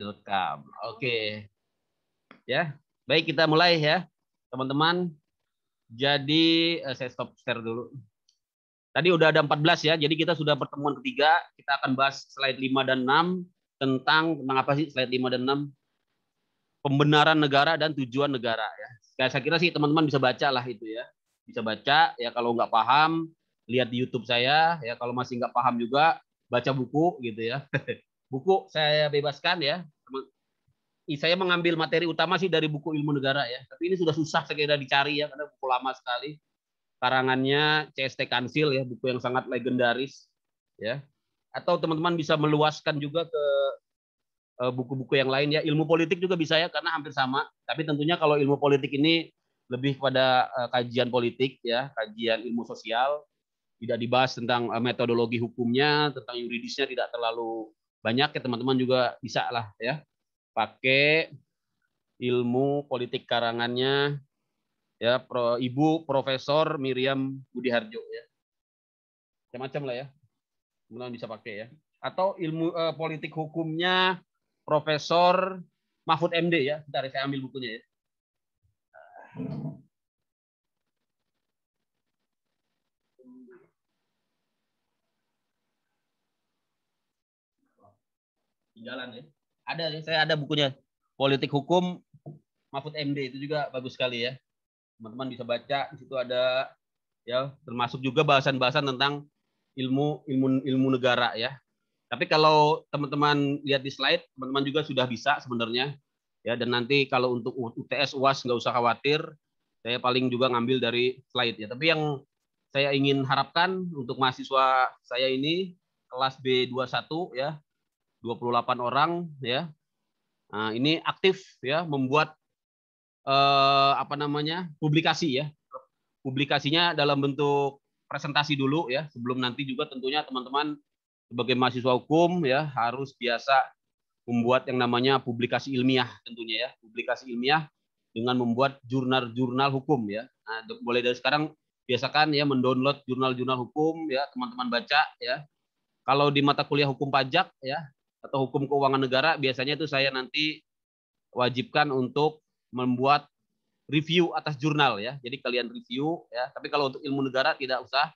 Ilkam. Oke. Okay. Oh. Ya, baik kita mulai ya, teman-teman. Jadi eh, saya stop share dulu. Tadi udah ada 14 ya, jadi kita sudah pertemuan ketiga. Kita akan bahas slide 5 dan 6 tentang mengapa sih slide 5 dan 6? Pembenaran negara dan tujuan negara ya. Nah, saya kira sih teman-teman bisa baca lah itu ya. Bisa baca ya kalau nggak paham lihat di YouTube saya ya kalau masih nggak paham juga baca buku gitu ya. buku saya bebaskan ya. Saya mengambil materi utama sih dari buku ilmu negara ya. Tapi ini sudah susah sekedar dicari ya karena buku lama sekali. Karangannya CST Kansil ya, buku yang sangat legendaris ya. Atau teman-teman bisa meluaskan juga ke eh, buku-buku yang lain ya. Ilmu politik juga bisa ya karena hampir sama. Tapi tentunya kalau ilmu politik ini lebih pada eh, kajian politik ya, kajian ilmu sosial, tidak dibahas tentang eh, metodologi hukumnya, tentang yuridisnya tidak terlalu banyak ya teman-teman juga bisa lah ya pakai ilmu politik karangannya ya pro, ibu profesor Miriam Budiharjo ya macam-macam lah ya kemudian bisa pakai ya atau ilmu eh, politik hukumnya profesor Mahfud MD ya dari saya ambil bukunya ya jalan ya. Ada nih, saya ada bukunya. Politik Hukum Mahfud MD itu juga bagus sekali ya. Teman-teman bisa baca, di situ ada ya termasuk juga bahasan-bahasan tentang ilmu ilmu ilmu negara ya. Tapi kalau teman-teman lihat di slide, teman-teman juga sudah bisa sebenarnya ya dan nanti kalau untuk UTS UAS nggak usah khawatir. Saya paling juga ngambil dari slide ya. Tapi yang saya ingin harapkan untuk mahasiswa saya ini kelas B21 ya 28 orang ya. Nah, ini aktif ya membuat eh, apa namanya? publikasi ya. Publikasinya dalam bentuk presentasi dulu ya sebelum nanti juga tentunya teman-teman sebagai mahasiswa hukum ya harus biasa membuat yang namanya publikasi ilmiah tentunya ya. Publikasi ilmiah dengan membuat jurnal-jurnal hukum ya. Nah, boleh dari sekarang biasakan ya mendownload jurnal-jurnal hukum ya teman-teman baca ya kalau di mata kuliah hukum pajak ya atau hukum keuangan negara biasanya itu saya nanti wajibkan untuk membuat review atas jurnal ya. Jadi kalian review ya. Tapi kalau untuk ilmu negara tidak usah.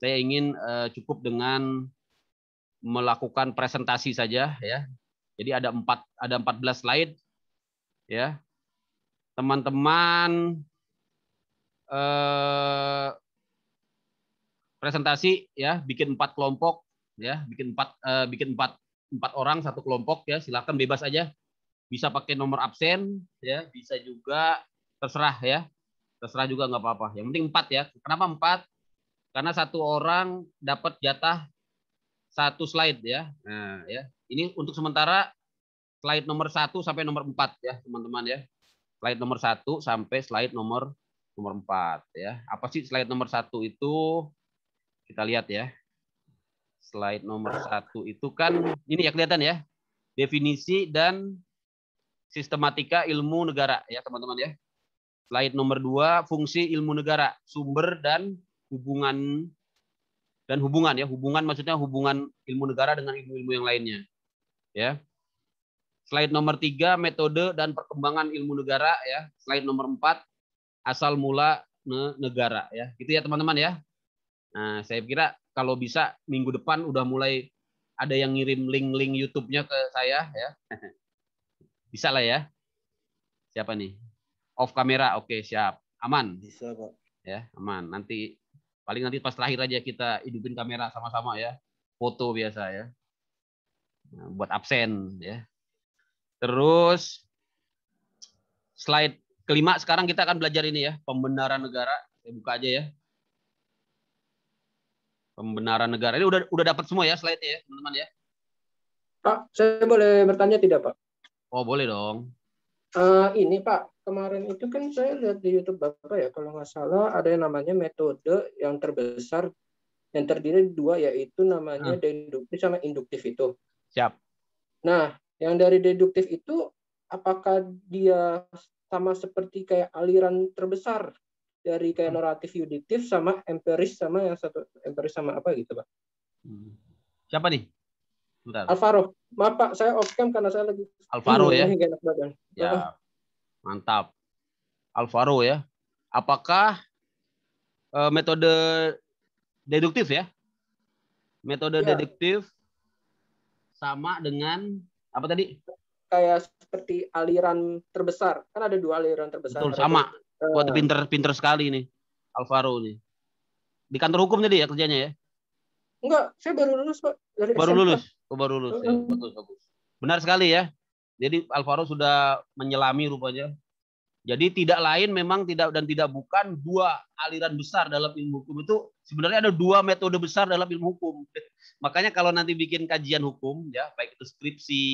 Saya ingin eh, cukup dengan melakukan presentasi saja ya. Jadi ada empat ada 14 slide ya. Teman-teman eh, presentasi ya, bikin empat kelompok ya, bikin empat eh, bikin empat empat orang satu kelompok ya silakan bebas aja bisa pakai nomor absen ya bisa juga terserah ya terserah juga nggak apa-apa yang penting empat ya kenapa empat karena satu orang dapat jatah satu slide ya nah ya ini untuk sementara slide nomor satu sampai nomor empat ya teman-teman ya slide nomor satu sampai slide nomor nomor empat ya apa sih slide nomor satu itu kita lihat ya Slide nomor satu itu kan ini ya kelihatan ya definisi dan sistematika ilmu negara ya teman-teman ya. Slide nomor dua fungsi ilmu negara sumber dan hubungan dan hubungan ya hubungan maksudnya hubungan ilmu negara dengan ilmu-ilmu yang lainnya ya. Slide nomor tiga metode dan perkembangan ilmu negara ya. Slide nomor empat asal mula negara ya. Gitu ya teman-teman ya. Nah, saya kira kalau bisa minggu depan udah mulai ada yang ngirim link-link YouTube-nya ke saya ya. Bisa lah ya. Siapa nih? Off kamera. Oke, siap. Aman. Bisa, Pak. Ya, aman. Nanti paling nanti pas lahir aja kita hidupin kamera sama-sama ya. Foto biasa ya. Nah, buat absen ya. Terus slide kelima sekarang kita akan belajar ini ya, pembenaran negara. Saya buka aja ya pembenaran negara. Ini udah udah dapat semua ya slide-nya ya, teman-teman ya. Pak, saya boleh bertanya tidak, Pak? Oh, boleh dong. Uh, ini Pak, kemarin itu kan saya lihat di YouTube Bapak ya, kalau nggak salah ada yang namanya metode yang terbesar yang terdiri dua yaitu namanya hmm. deduktif sama induktif itu. Siap. Nah, yang dari deduktif itu apakah dia sama seperti kayak aliran terbesar dari kayak hmm. naratif yuditif sama empiris sama yang satu empiris sama apa gitu pak hmm. siapa nih Bentar. Alvaro maaf pak saya off cam karena saya lagi Alvaro hmm, ya enak ya mantap Alvaro ya apakah uh, metode deduktif ya metode ya. deduktif sama dengan apa tadi kayak seperti aliran terbesar kan ada dua aliran terbesar Betul, sama Buat eh. pinter-pinter sekali nih Alvaro nih. Di kantor hukum tadi ya kerjanya ya? Enggak, saya baru lulus Pak. Dari baru SMK. lulus, oh, baru lulus. Ya, bagus, bagus. Benar sekali ya. Jadi Alvaro sudah menyelami rupanya. Jadi tidak lain memang tidak dan tidak bukan dua aliran besar dalam ilmu hukum itu sebenarnya ada dua metode besar dalam ilmu hukum. Makanya kalau nanti bikin kajian hukum ya baik itu skripsi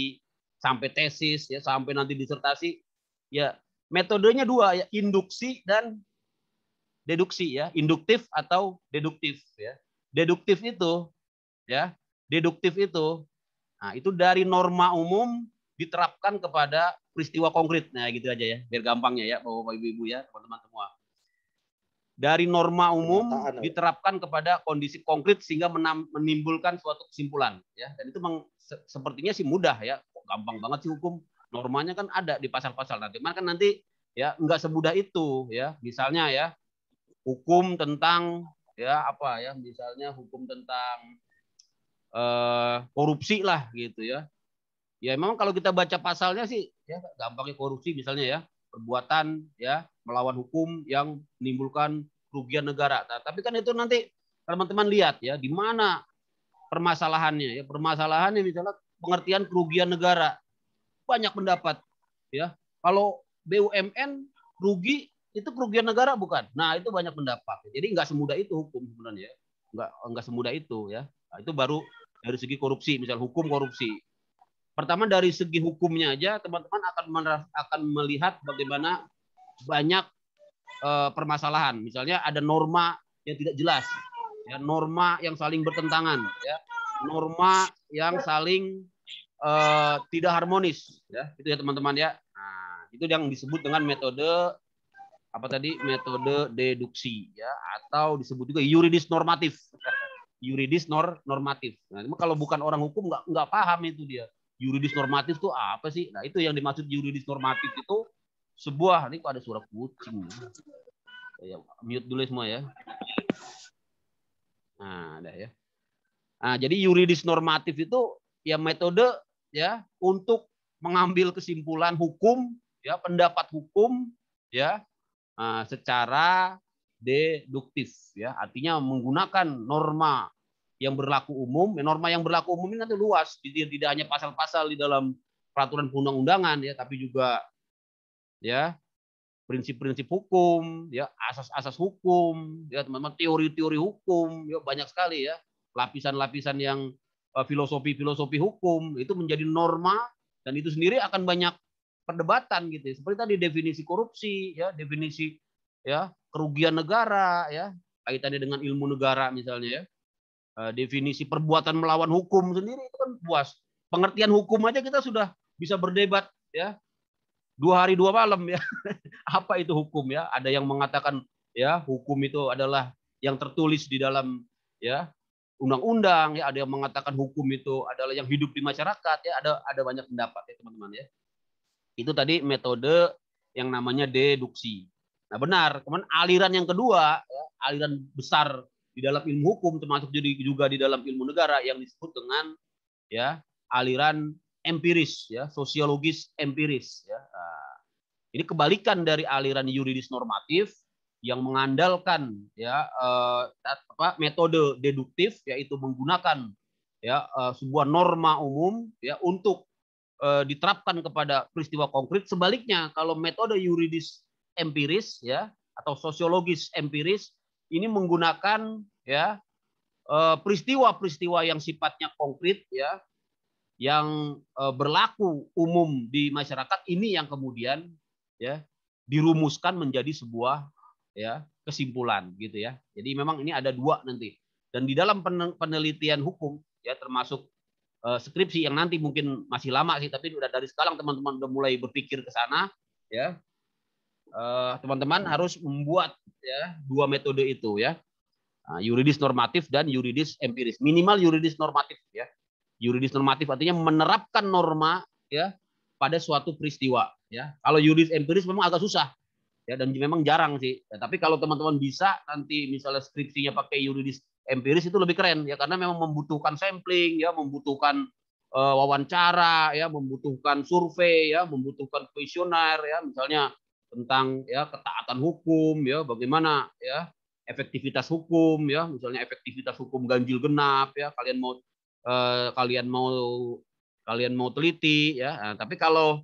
sampai tesis ya sampai nanti disertasi ya Metodenya dua ya, induksi dan deduksi ya, induktif atau deduktif ya. Deduktif itu ya, deduktif itu nah itu dari norma umum diterapkan kepada peristiwa konkret. Nah, gitu aja ya, biar gampangnya ya Bapak Ibu-ibu ya, teman-teman semua. Dari norma umum diterapkan kepada kondisi konkret sehingga menimbulkan suatu kesimpulan ya. Dan itu memang sepertinya sih mudah ya, gampang banget sih hukum normanya kan ada di pasal-pasal nanti. Maka nanti ya nggak semudah itu ya. Misalnya ya hukum tentang ya apa ya misalnya hukum tentang eh, korupsi lah gitu ya. Ya memang kalau kita baca pasalnya sih ya gampangnya korupsi misalnya ya perbuatan ya melawan hukum yang menimbulkan kerugian negara. Nah, tapi kan itu nanti teman-teman lihat ya di mana permasalahannya ya permasalahannya misalnya pengertian kerugian negara banyak pendapat ya kalau BUMN rugi itu kerugian negara bukan nah itu banyak pendapat jadi nggak semudah itu hukum sebenarnya nggak nggak semudah itu ya nah, itu baru dari segi korupsi misal hukum korupsi pertama dari segi hukumnya aja teman-teman akan akan melihat bagaimana banyak e, permasalahan misalnya ada norma yang tidak jelas ya norma yang saling bertentangan ya norma yang saling Eh, tidak harmonis ya itu ya teman-teman ya nah, itu yang disebut dengan metode apa tadi metode deduksi ya atau disebut juga yuridis normatif yuridis nor normatif nah kalau bukan orang hukum nggak nggak paham itu dia yuridis normatif itu apa sih nah itu yang dimaksud yuridis normatif itu sebuah ini kok ada suara kucing ya, ya, ya mute dulu ya semua ya nah ada ya nah, jadi yuridis normatif itu ya metode ya untuk mengambil kesimpulan hukum ya pendapat hukum ya eh, secara deduktif ya artinya menggunakan norma yang berlaku umum ya, norma yang berlaku umum ini nanti luas jadi tidak hanya pasal-pasal di dalam peraturan perundang-undangan ya tapi juga ya prinsip-prinsip hukum ya asas-asas hukum ya teman-teman teori-teori hukum ya banyak sekali ya lapisan-lapisan yang Eh, filosofi-filosofi hukum itu menjadi norma dan itu sendiri akan banyak perdebatan gitu. Ya. Seperti tadi definisi korupsi, ya definisi ya kerugian negara, ya kaitannya dengan ilmu negara misalnya ya. Eh, definisi perbuatan melawan hukum sendiri itu kan puas. Pengertian hukum aja kita sudah bisa berdebat ya dua hari dua malam ya apa itu hukum ya ada yang mengatakan ya hukum itu adalah yang tertulis di dalam ya undang-undang ya ada yang mengatakan hukum itu adalah yang hidup di masyarakat ya ada ada banyak pendapat ya teman-teman ya itu tadi metode yang namanya deduksi nah benar kemudian aliran yang kedua ya, aliran besar di dalam ilmu hukum termasuk juga di dalam ilmu negara yang disebut dengan ya aliran empiris ya sosiologis empiris ya nah, ini kebalikan dari aliran yuridis normatif yang mengandalkan ya uh, apa metode deduktif yaitu menggunakan ya uh, sebuah norma umum ya untuk uh, diterapkan kepada peristiwa konkret sebaliknya kalau metode yuridis empiris ya atau sosiologis empiris ini menggunakan ya peristiwa-peristiwa yang sifatnya konkret ya yang berlaku umum di masyarakat ini yang kemudian ya dirumuskan menjadi sebuah ya kesimpulan gitu ya. Jadi memang ini ada dua nanti. Dan di dalam penelitian hukum ya termasuk uh, skripsi yang nanti mungkin masih lama sih tapi udah dari sekarang teman-teman udah mulai berpikir ke sana ya. Eh, teman-teman uh, harus membuat ya dua metode itu ya. Nah, yuridis normatif dan yuridis empiris. Minimal yuridis normatif ya. Yuridis normatif artinya menerapkan norma ya pada suatu peristiwa ya. Kalau yuridis empiris memang agak susah ya dan memang jarang sih ya, tapi kalau teman-teman bisa nanti misalnya skripsinya pakai yuridis empiris itu lebih keren ya karena memang membutuhkan sampling ya membutuhkan uh, wawancara ya membutuhkan survei ya membutuhkan kuesioner ya misalnya tentang ya ketaatan hukum ya bagaimana ya efektivitas hukum ya misalnya efektivitas hukum ganjil genap ya kalian mau uh, kalian mau kalian mau teliti ya nah, tapi kalau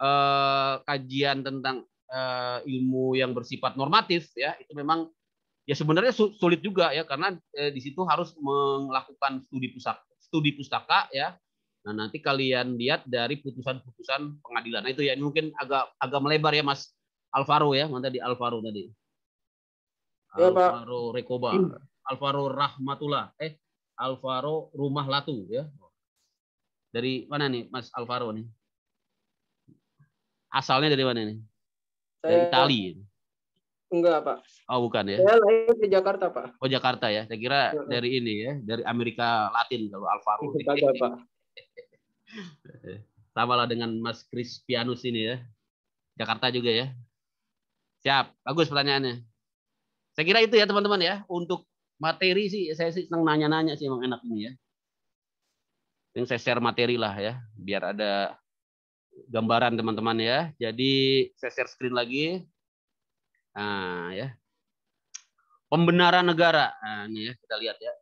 uh, kajian tentang uh, ilmu yang bersifat normatif ya itu memang ya sebenarnya sulit juga ya karena eh, di situ harus melakukan studi pusaka studi pustaka ya nah nanti kalian lihat dari putusan-putusan pengadilan nah, itu ya ini mungkin agak agak melebar ya Mas Alvaro ya mana di Alvaro tadi iya, Alvaro Pak. Rekoba hmm. Alvaro Rahmatullah eh Alvaro Rumah Latu ya dari mana nih Mas Alvaro nih asalnya dari mana nih saya... Dari Itali. Enggak, Pak. Oh, bukan ya. Saya lahir di Jakarta, Pak. Oh, Jakarta ya. Saya kira enggak. Iya, dari ini ya, dari Amerika Latin kalau Alvaro. Kagak, Pak. Samalah dengan Mas Crispianus ini ya. Jakarta juga ya. Siap, bagus pertanyaannya. Saya kira itu ya teman-teman ya. Untuk materi sih saya sih senang nanya-nanya sih emang enak ini ya. Ini saya share materi lah ya, biar ada gambaran teman-teman ya. Jadi saya share screen lagi. Nah, ya. Pembenaran negara. Nah, ini ya kita lihat ya.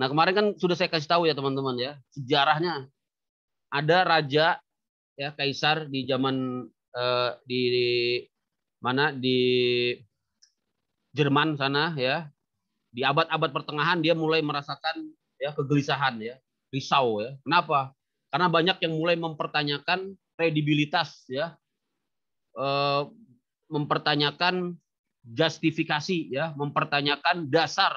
Nah, kemarin kan sudah saya kasih tahu ya teman-teman ya, sejarahnya ada raja ya kaisar di zaman eh, di, di mana di Jerman sana ya. Di abad-abad pertengahan dia mulai merasakan ya kegelisahan ya, risau ya. Kenapa? Karena banyak yang mulai mempertanyakan kredibilitas ya eh, mempertanyakan justifikasi ya mempertanyakan dasar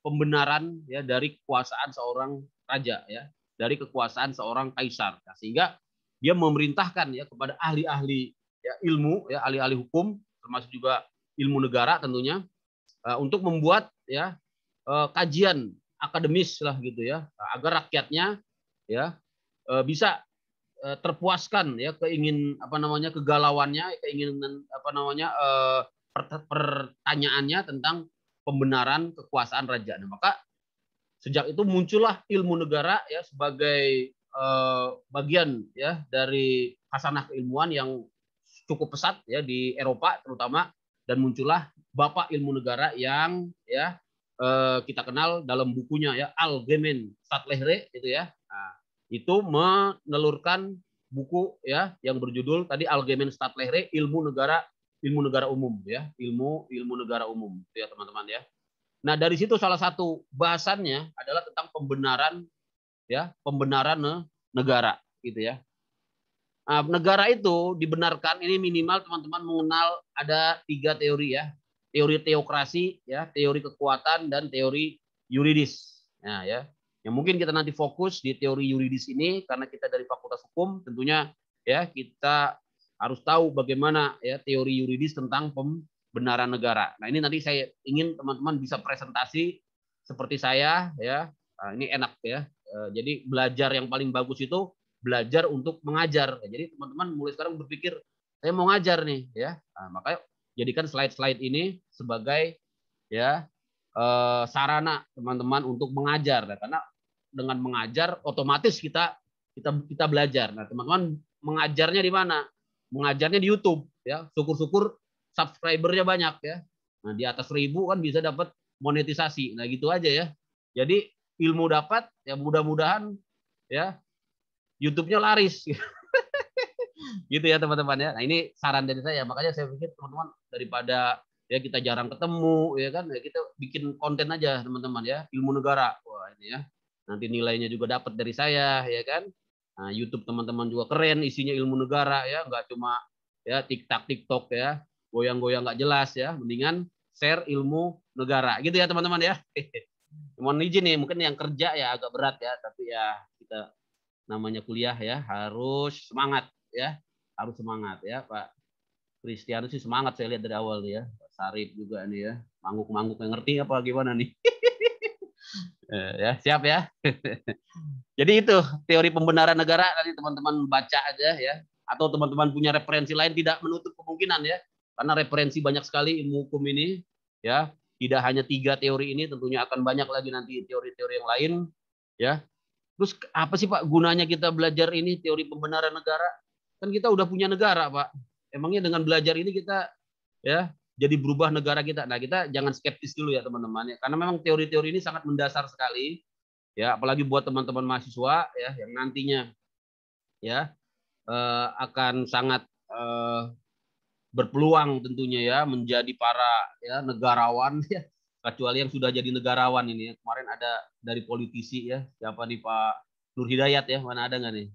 pembenaran ya dari kekuasaan seorang raja ya dari kekuasaan seorang kaisar nah, sehingga dia memerintahkan ya kepada ahli-ahli ya ilmu ya ahli-ahli hukum termasuk juga ilmu negara tentunya eh, untuk membuat ya eh, kajian akademis lah gitu ya agar rakyatnya ya bisa eh, terpuaskan ya keingin apa namanya kegalauannya, keinginan apa namanya eh, pertanyaannya tentang pembenaran kekuasaan raja. Nah, maka sejak itu muncullah ilmu negara ya sebagai eh, bagian ya dari hasanah keilmuan yang cukup pesat ya di Eropa terutama dan muncullah bapak ilmu negara yang ya eh, kita kenal dalam bukunya ya Algemen Stadtlehre itu ya itu menelurkan buku ya yang berjudul tadi Algemen Stadtlehre Ilmu Negara Ilmu Negara Umum ya, ilmu ilmu negara umum ya teman-teman ya. Nah, dari situ salah satu bahasannya adalah tentang pembenaran ya, pembenaran negara gitu ya. Nah, negara itu dibenarkan ini minimal teman-teman mengenal ada tiga teori ya. Teori teokrasi ya, teori kekuatan dan teori yuridis. Nah, ya. Yang mungkin kita nanti fokus di teori yuridis ini karena kita dari Fakultas Hukum tentunya ya kita harus tahu bagaimana ya teori yuridis tentang pembenaran negara. Nah, ini nanti saya ingin teman-teman bisa presentasi seperti saya ya. Nah, ini enak ya. E, jadi belajar yang paling bagus itu belajar untuk mengajar. Nah, jadi teman-teman mulai sekarang berpikir saya mau ngajar nih ya. Nah, makanya jadikan slide-slide ini sebagai ya e, sarana teman-teman untuk mengajar nah, karena dengan mengajar otomatis kita kita kita belajar. Nah, teman-teman mengajarnya di mana? Mengajarnya di YouTube ya. Syukur-syukur subscribernya banyak ya. Nah, di atas ribu kan bisa dapat monetisasi. Nah, gitu aja ya. Jadi ilmu dapat ya mudah-mudahan ya YouTube-nya laris. gitu ya teman-teman ya. Nah, ini saran dari saya. Makanya saya pikir teman-teman daripada ya kita jarang ketemu ya kan ya kita bikin konten aja teman-teman ya ilmu negara. Wah, ini ya nanti nilainya juga dapat dari saya ya kan nah, YouTube teman-teman juga keren isinya ilmu negara ya nggak cuma ya tiktok tiktok ya goyang-goyang nggak jelas ya mendingan share ilmu negara gitu ya teman-teman ya mohon izin nih mungkin yang kerja ya agak berat ya tapi ya kita namanya kuliah ya harus semangat ya harus semangat ya Pak Kristianus sih semangat saya lihat dari awal nih ya Pak Sarip juga nih ya mangguk-mangguk yang ngerti apa gimana nih ya siap ya. Jadi itu teori pembenaran negara nanti teman-teman baca aja ya atau teman-teman punya referensi lain tidak menutup kemungkinan ya karena referensi banyak sekali ilmu hukum ini ya tidak hanya tiga teori ini tentunya akan banyak lagi nanti teori-teori yang lain ya terus apa sih pak gunanya kita belajar ini teori pembenaran negara kan kita udah punya negara pak emangnya dengan belajar ini kita ya jadi berubah negara kita. Nah, kita jangan skeptis dulu ya teman-teman ya. Karena memang teori-teori ini sangat mendasar sekali ya, apalagi buat teman-teman mahasiswa ya yang nantinya ya eh, akan sangat eh, berpeluang tentunya ya menjadi para ya negarawan ya. Kecuali yang sudah jadi negarawan ini ya. Kemarin ada dari politisi ya, siapa nih Pak Nur Hidayat ya, mana ada nggak nih?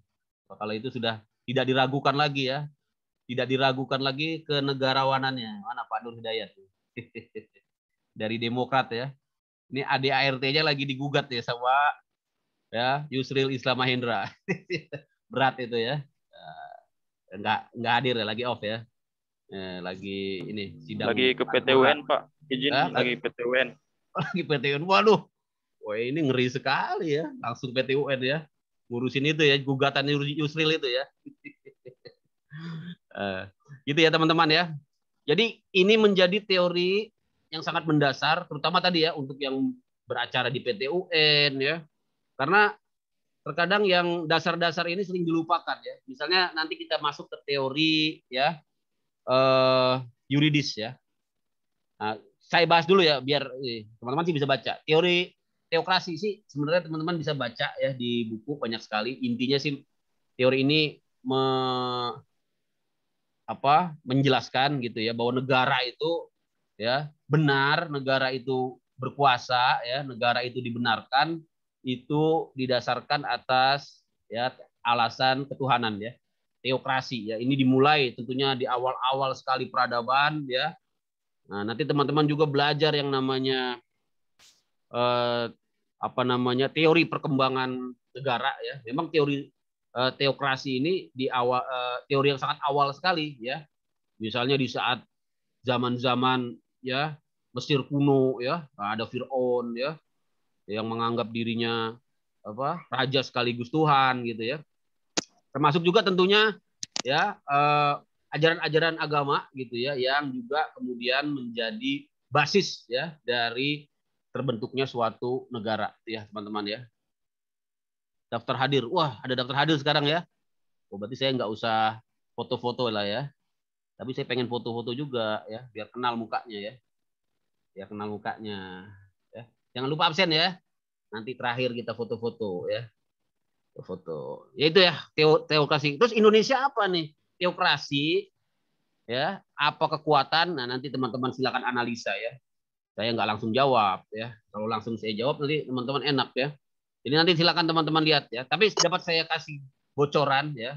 Kalau itu sudah tidak diragukan lagi ya tidak diragukan lagi ke negarawanannya. Mana Pak Nur Hidayat? Dari Demokrat ya. Ini ADART-nya lagi digugat ya sama ya Yusril Islam Mahendra. Berat itu ya. Enggak ya, enggak hadir ya, lagi off ya. ya. lagi ini sidang lagi ke PTUN Pak. Izin eh, lagi PTUN. Lagi PTUN. Waduh. Wah, ini ngeri sekali ya. Langsung PTUN ya. Ngurusin itu ya, gugatan Yusril itu ya. Eh, gitu ya teman-teman ya. Jadi ini menjadi teori yang sangat mendasar, terutama tadi ya untuk yang beracara di PTUN ya. Karena terkadang yang dasar-dasar ini sering dilupakan ya. Misalnya nanti kita masuk ke teori ya uh, yuridis ya. Nah, saya bahas dulu ya biar eh, teman-teman sih bisa baca. Teori teokrasi sih sebenarnya teman-teman bisa baca ya di buku banyak sekali. Intinya sih teori ini me apa menjelaskan gitu ya bahwa negara itu ya benar negara itu berkuasa ya negara itu dibenarkan itu didasarkan atas ya alasan ketuhanan ya teokrasi ya ini dimulai tentunya di awal-awal sekali peradaban ya nah nanti teman-teman juga belajar yang namanya eh, apa namanya teori perkembangan negara ya memang teori Eh, teokrasi ini di awal eh, teori yang sangat awal sekali ya. Misalnya di saat zaman-zaman ya Mesir kuno ya, nah, ada Firaun ya yang menganggap dirinya apa raja sekaligus Tuhan gitu ya. Termasuk juga tentunya ya ajaran eh, ajaran-ajaran agama gitu ya yang juga kemudian menjadi basis ya dari terbentuknya suatu negara ya teman-teman ya daftar hadir. Wah, ada daftar hadir sekarang ya. Oh, berarti saya nggak usah foto-foto lah ya. Tapi saya pengen foto-foto juga ya, biar kenal mukanya ya. ya kenal mukanya. Ya. Jangan lupa absen ya. Nanti terakhir kita foto-foto ya. Foto. Ya itu ya, teo teokrasi. Terus Indonesia apa nih? Teokrasi ya, apa kekuatan? Nah, nanti teman-teman silakan analisa ya. Saya nggak langsung jawab ya. Kalau langsung saya jawab nanti teman-teman enak ya. Ini nanti silakan teman-teman lihat ya. Tapi dapat saya kasih bocoran ya.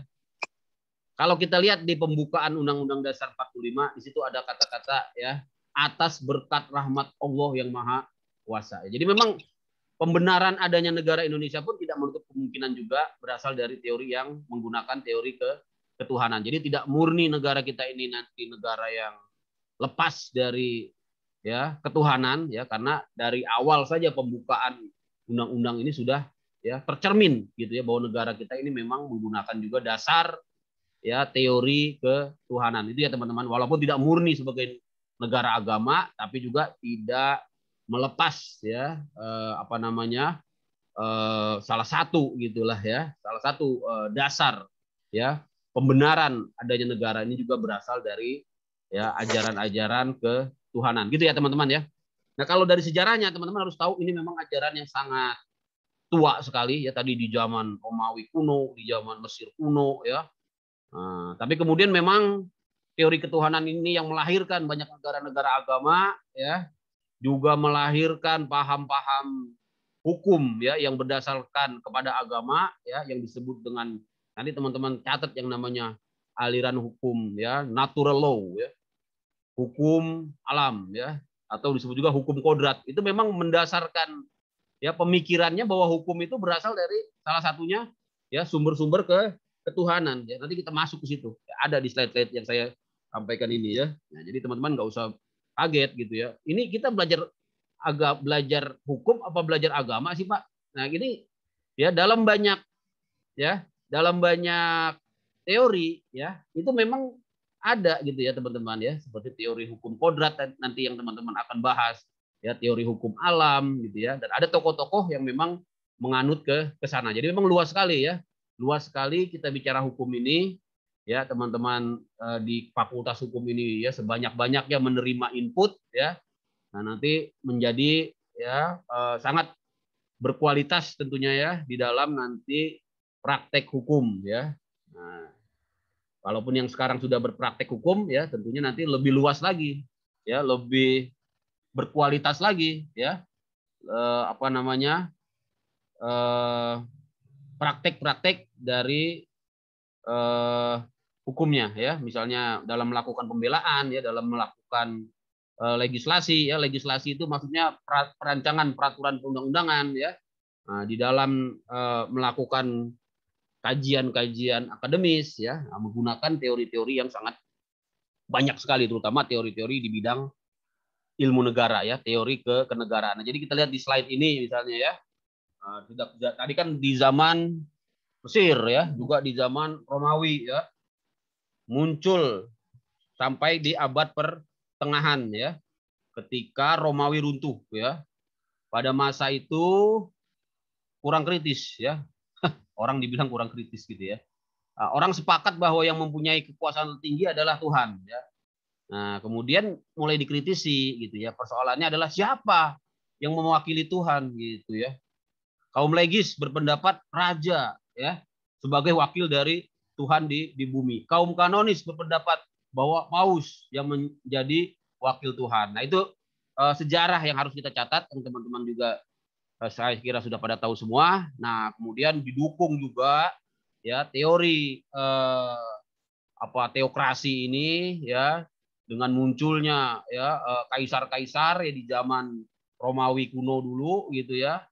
Kalau kita lihat di pembukaan Undang-Undang Dasar 45, di situ ada kata-kata ya atas berkat rahmat Allah yang maha kuasa. Jadi memang pembenaran adanya negara Indonesia pun tidak menutup kemungkinan juga berasal dari teori yang menggunakan teori ke ketuhanan. Jadi tidak murni negara kita ini nanti negara yang lepas dari ya ketuhanan ya karena dari awal saja pembukaan undang-undang ini sudah ya tercermin gitu ya bahwa negara kita ini memang menggunakan juga dasar ya teori ketuhanan itu ya teman-teman walaupun tidak murni sebagai negara agama tapi juga tidak melepas ya eh, apa namanya eh, salah satu gitulah ya salah satu eh, dasar ya pembenaran adanya negara ini juga berasal dari ya ajaran-ajaran ketuhanan gitu ya teman-teman ya Nah kalau dari sejarahnya teman-teman harus tahu ini memang ajaran yang sangat tua sekali ya tadi di zaman Romawi kuno, di zaman Mesir kuno ya. Nah, tapi kemudian memang teori ketuhanan ini yang melahirkan banyak negara-negara agama ya juga melahirkan paham-paham hukum ya yang berdasarkan kepada agama ya yang disebut dengan nanti teman-teman catat yang namanya aliran hukum ya natural law ya hukum alam ya atau disebut juga hukum kodrat itu memang mendasarkan ya pemikirannya bahwa hukum itu berasal dari salah satunya ya sumber-sumber ke ketuhanan ya nanti kita masuk ke situ ya, ada di slide-slide yang saya sampaikan ini ya nah, jadi teman-teman nggak usah kaget gitu ya ini kita belajar agak belajar hukum apa belajar agama sih pak nah ini ya dalam banyak ya dalam banyak teori ya itu memang ada gitu ya teman-teman ya seperti teori hukum kodrat nanti yang teman-teman akan bahas ya teori hukum alam gitu ya dan ada tokoh-tokoh yang memang menganut ke ke sana jadi memang luas sekali ya luas sekali kita bicara hukum ini ya teman-teman eh, di fakultas hukum ini ya sebanyak-banyaknya menerima input ya nah nanti menjadi ya eh, sangat berkualitas tentunya ya di dalam nanti praktek hukum ya nah Walaupun yang sekarang sudah berpraktek hukum ya tentunya nanti lebih luas lagi ya lebih berkualitas lagi ya eh, apa namanya eh, praktek-praktek dari eh, hukumnya ya misalnya dalam melakukan pembelaan ya dalam melakukan eh, legislasi ya legislasi itu maksudnya perancangan peraturan perundang-undangan ya nah, di dalam eh, melakukan kajian-kajian akademis ya menggunakan teori-teori yang sangat banyak sekali terutama teori-teori di bidang ilmu negara ya teori ke kenegaraan. Nah, jadi kita lihat di slide ini misalnya ya tidak nah, tadi kan di zaman Mesir ya juga di zaman Romawi ya muncul sampai di abad pertengahan ya ketika Romawi runtuh ya pada masa itu kurang kritis ya orang dibilang kurang kritis gitu ya. Nah, orang sepakat bahwa yang mempunyai kekuasaan tertinggi adalah Tuhan. Ya. Nah, kemudian mulai dikritisi gitu ya. Persoalannya adalah siapa yang mewakili Tuhan gitu ya. Kaum legis berpendapat raja ya sebagai wakil dari Tuhan di di bumi. Kaum kanonis berpendapat bahwa Paus yang menjadi wakil Tuhan. Nah, itu uh, sejarah yang harus kita catat teman-teman juga Eh, saya kira sudah pada tahu semua. Nah, kemudian didukung juga ya teori eh, apa teokrasi ini ya dengan munculnya ya eh, kaisar-kaisar ya di zaman Romawi kuno dulu gitu ya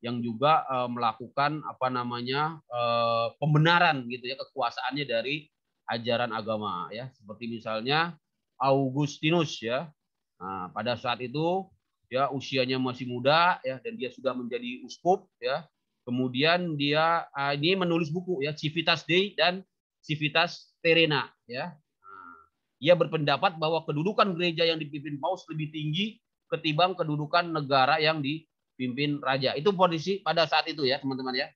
yang juga eh, melakukan apa namanya eh, pembenaran gitu ya kekuasaannya dari ajaran agama ya seperti misalnya Augustinus ya. Nah, pada saat itu ya usianya masih muda ya dan dia sudah menjadi uskup ya kemudian dia ah, ini menulis buku ya Civitas Dei dan Civitas Terena ya nah, ia berpendapat bahwa kedudukan gereja yang dipimpin Paus lebih tinggi ketimbang kedudukan negara yang dipimpin raja itu posisi pada saat itu ya teman-teman ya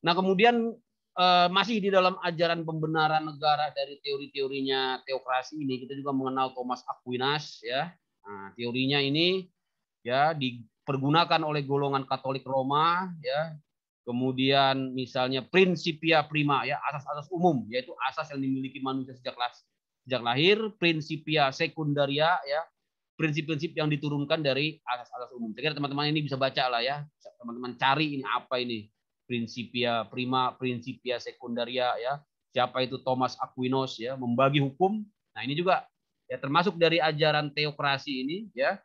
nah kemudian eh, masih di dalam ajaran pembenaran negara dari teori-teorinya teokrasi ini kita juga mengenal Thomas Aquinas ya Nah, teorinya ini ya dipergunakan oleh golongan Katolik Roma ya. Kemudian misalnya prinsipia prima ya asas-asas umum yaitu asas yang dimiliki manusia sejak lahir, sejak lahir, prinsipia sekundaria ya prinsip-prinsip yang diturunkan dari asas-asas umum. Jadi teman-teman ini bisa baca lah ya. Teman-teman cari ini apa ini. Prinsipia prima, prinsipia sekundaria ya. Siapa itu Thomas Aquinas ya, membagi hukum. Nah, ini juga ya termasuk dari ajaran teokrasi ini ya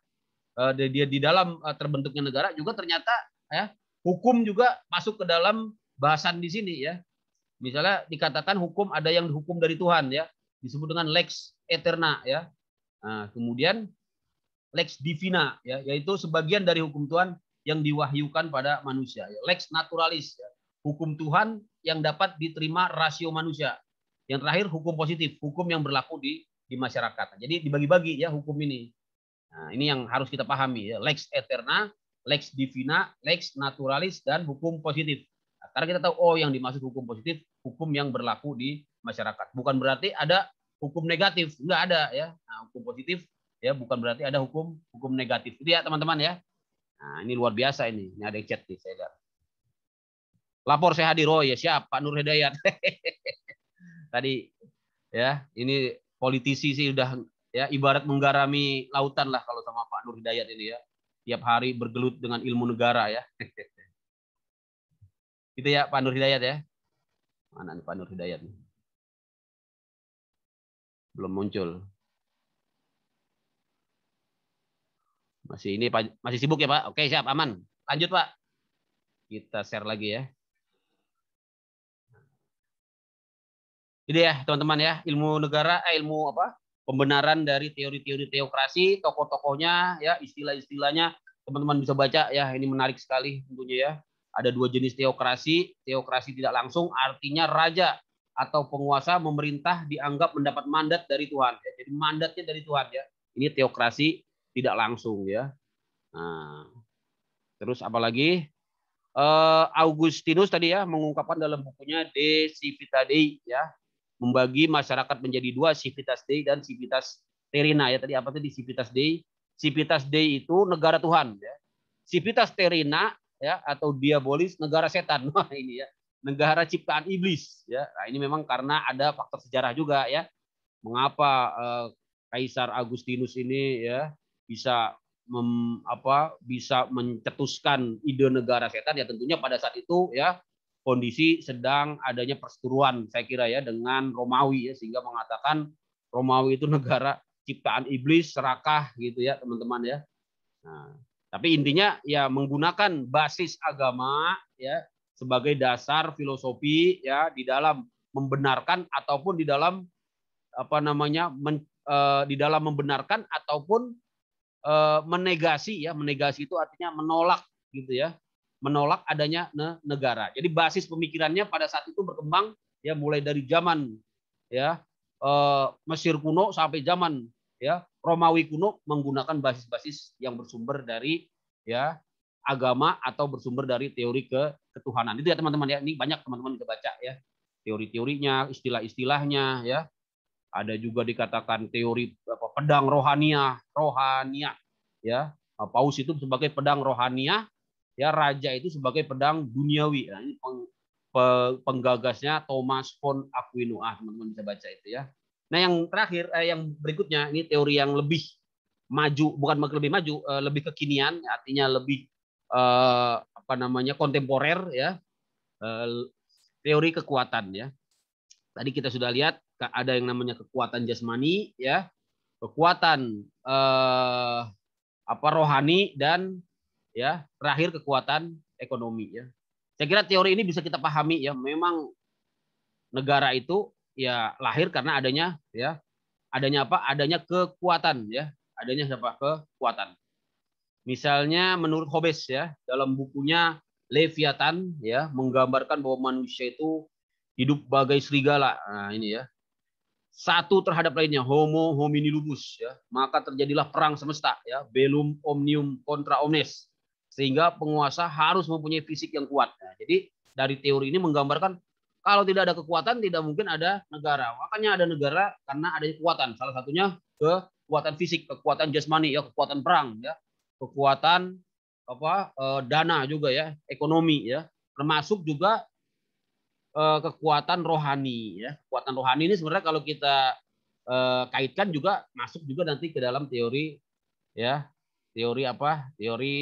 eh, dia di dalam eh, terbentuknya negara juga ternyata ya hukum juga masuk ke dalam bahasan di sini ya misalnya dikatakan hukum ada yang dihukum dari Tuhan ya disebut dengan lex eterna ya nah, kemudian lex divina ya yaitu sebagian dari hukum Tuhan yang diwahyukan pada manusia ya. lex naturalis ya. hukum Tuhan yang dapat diterima rasio manusia yang terakhir hukum positif hukum yang berlaku di di masyarakat. Nah, jadi dibagi-bagi ya hukum ini. Nah, ini yang harus kita pahami ya. Lex eterna, lex divina, lex naturalis dan hukum positif. Nah, karena kita tahu oh yang dimaksud hukum positif hukum yang berlaku di masyarakat. Bukan berarti ada hukum negatif, enggak ada ya. Nah, hukum positif ya bukan berarti ada hukum hukum negatif. Itu ya teman-teman ya. Nah, ini luar biasa ini. Ini ada yang chat nih saya lihat. Lapor saya hadir. Oh ya siap Pak Nur Hidayat. Tadi ya ini politisi sih udah ya ibarat menggarami lautan lah kalau sama Pak Nur Hidayat ini ya. Tiap hari bergelut dengan ilmu negara ya. Itu ya Pak Nur Hidayat ya. Mana nih Pak Nur Hidayat Belum muncul. Masih ini masih sibuk ya Pak? Oke, siap, aman. Lanjut Pak. Kita share lagi ya. Jadi ya teman-teman ya, ilmu negara, eh, ilmu apa? Pembenaran dari teori-teori teokrasi, tokoh-tokohnya, ya istilah-istilahnya, teman-teman bisa baca ya. Ini menarik sekali tentunya ya. Ada dua jenis teokrasi. Teokrasi tidak langsung, artinya raja atau penguasa memerintah dianggap mendapat mandat dari Tuhan. Ya. Jadi mandatnya dari Tuhan ya. Ini teokrasi tidak langsung ya. Nah, terus apalagi eh, Augustinus tadi ya mengungkapkan dalam bukunya De Civitate ya membagi masyarakat menjadi dua civitas dei dan civitas terina ya tadi apa tadi civitas dei civitas dei itu negara Tuhan ya civitas terina ya atau diabolis negara setan wah ini ya negara ciptaan iblis ya nah, ini memang karena ada faktor sejarah juga ya mengapa eh, kaisar Agustinus ini ya bisa mem, apa bisa mencetuskan ide negara setan ya tentunya pada saat itu ya kondisi sedang adanya perseteruan saya kira ya dengan Romawi ya sehingga mengatakan Romawi itu negara ciptaan iblis serakah gitu ya teman-teman ya. Nah, tapi intinya ya menggunakan basis agama ya sebagai dasar filosofi ya di dalam membenarkan ataupun di dalam apa namanya men, e, di dalam membenarkan ataupun e, menegasi ya menegasi itu artinya menolak gitu ya menolak adanya negara. Jadi basis pemikirannya pada saat itu berkembang ya mulai dari zaman ya eh, Mesir kuno sampai zaman ya Romawi kuno menggunakan basis-basis yang bersumber dari ya agama atau bersumber dari teori ke ketuhanan. Itu ya teman-teman ya, ini banyak teman-teman bisa baca ya. Teori-teorinya, istilah-istilahnya ya. Ada juga dikatakan teori apa, pedang rohania, rohania ya. Paus itu sebagai pedang rohania ya raja itu sebagai pedang duniawi. Nah, ini peng, pe, penggagasnya Thomas von Aquino. Ah, teman-teman bisa baca itu ya. Nah, yang terakhir eh, yang berikutnya ini teori yang lebih maju, bukan lebih maju, eh, lebih kekinian, artinya lebih eh, apa namanya kontemporer ya. Eh, teori kekuatan ya. Tadi kita sudah lihat ada yang namanya kekuatan jasmani ya, kekuatan eh, apa rohani dan ya terakhir kekuatan ekonomi ya saya kira teori ini bisa kita pahami ya memang negara itu ya lahir karena adanya ya adanya apa adanya kekuatan ya adanya apa kekuatan misalnya menurut Hobbes ya dalam bukunya Leviathan ya menggambarkan bahwa manusia itu hidup bagai serigala nah ini ya satu terhadap lainnya homo homini lupus ya maka terjadilah perang semesta ya belum omnium contra omnes sehingga penguasa harus mempunyai fisik yang kuat. Nah, jadi dari teori ini menggambarkan kalau tidak ada kekuatan tidak mungkin ada negara. Makanya ada negara karena ada kekuatan. Salah satunya kekuatan fisik, kekuatan jasmani ya, kekuatan perang ya, kekuatan apa e, dana juga ya, ekonomi ya, termasuk juga e, kekuatan rohani ya. Kekuatan rohani ini sebenarnya kalau kita e, kaitkan juga masuk juga nanti ke dalam teori ya, teori apa? Teori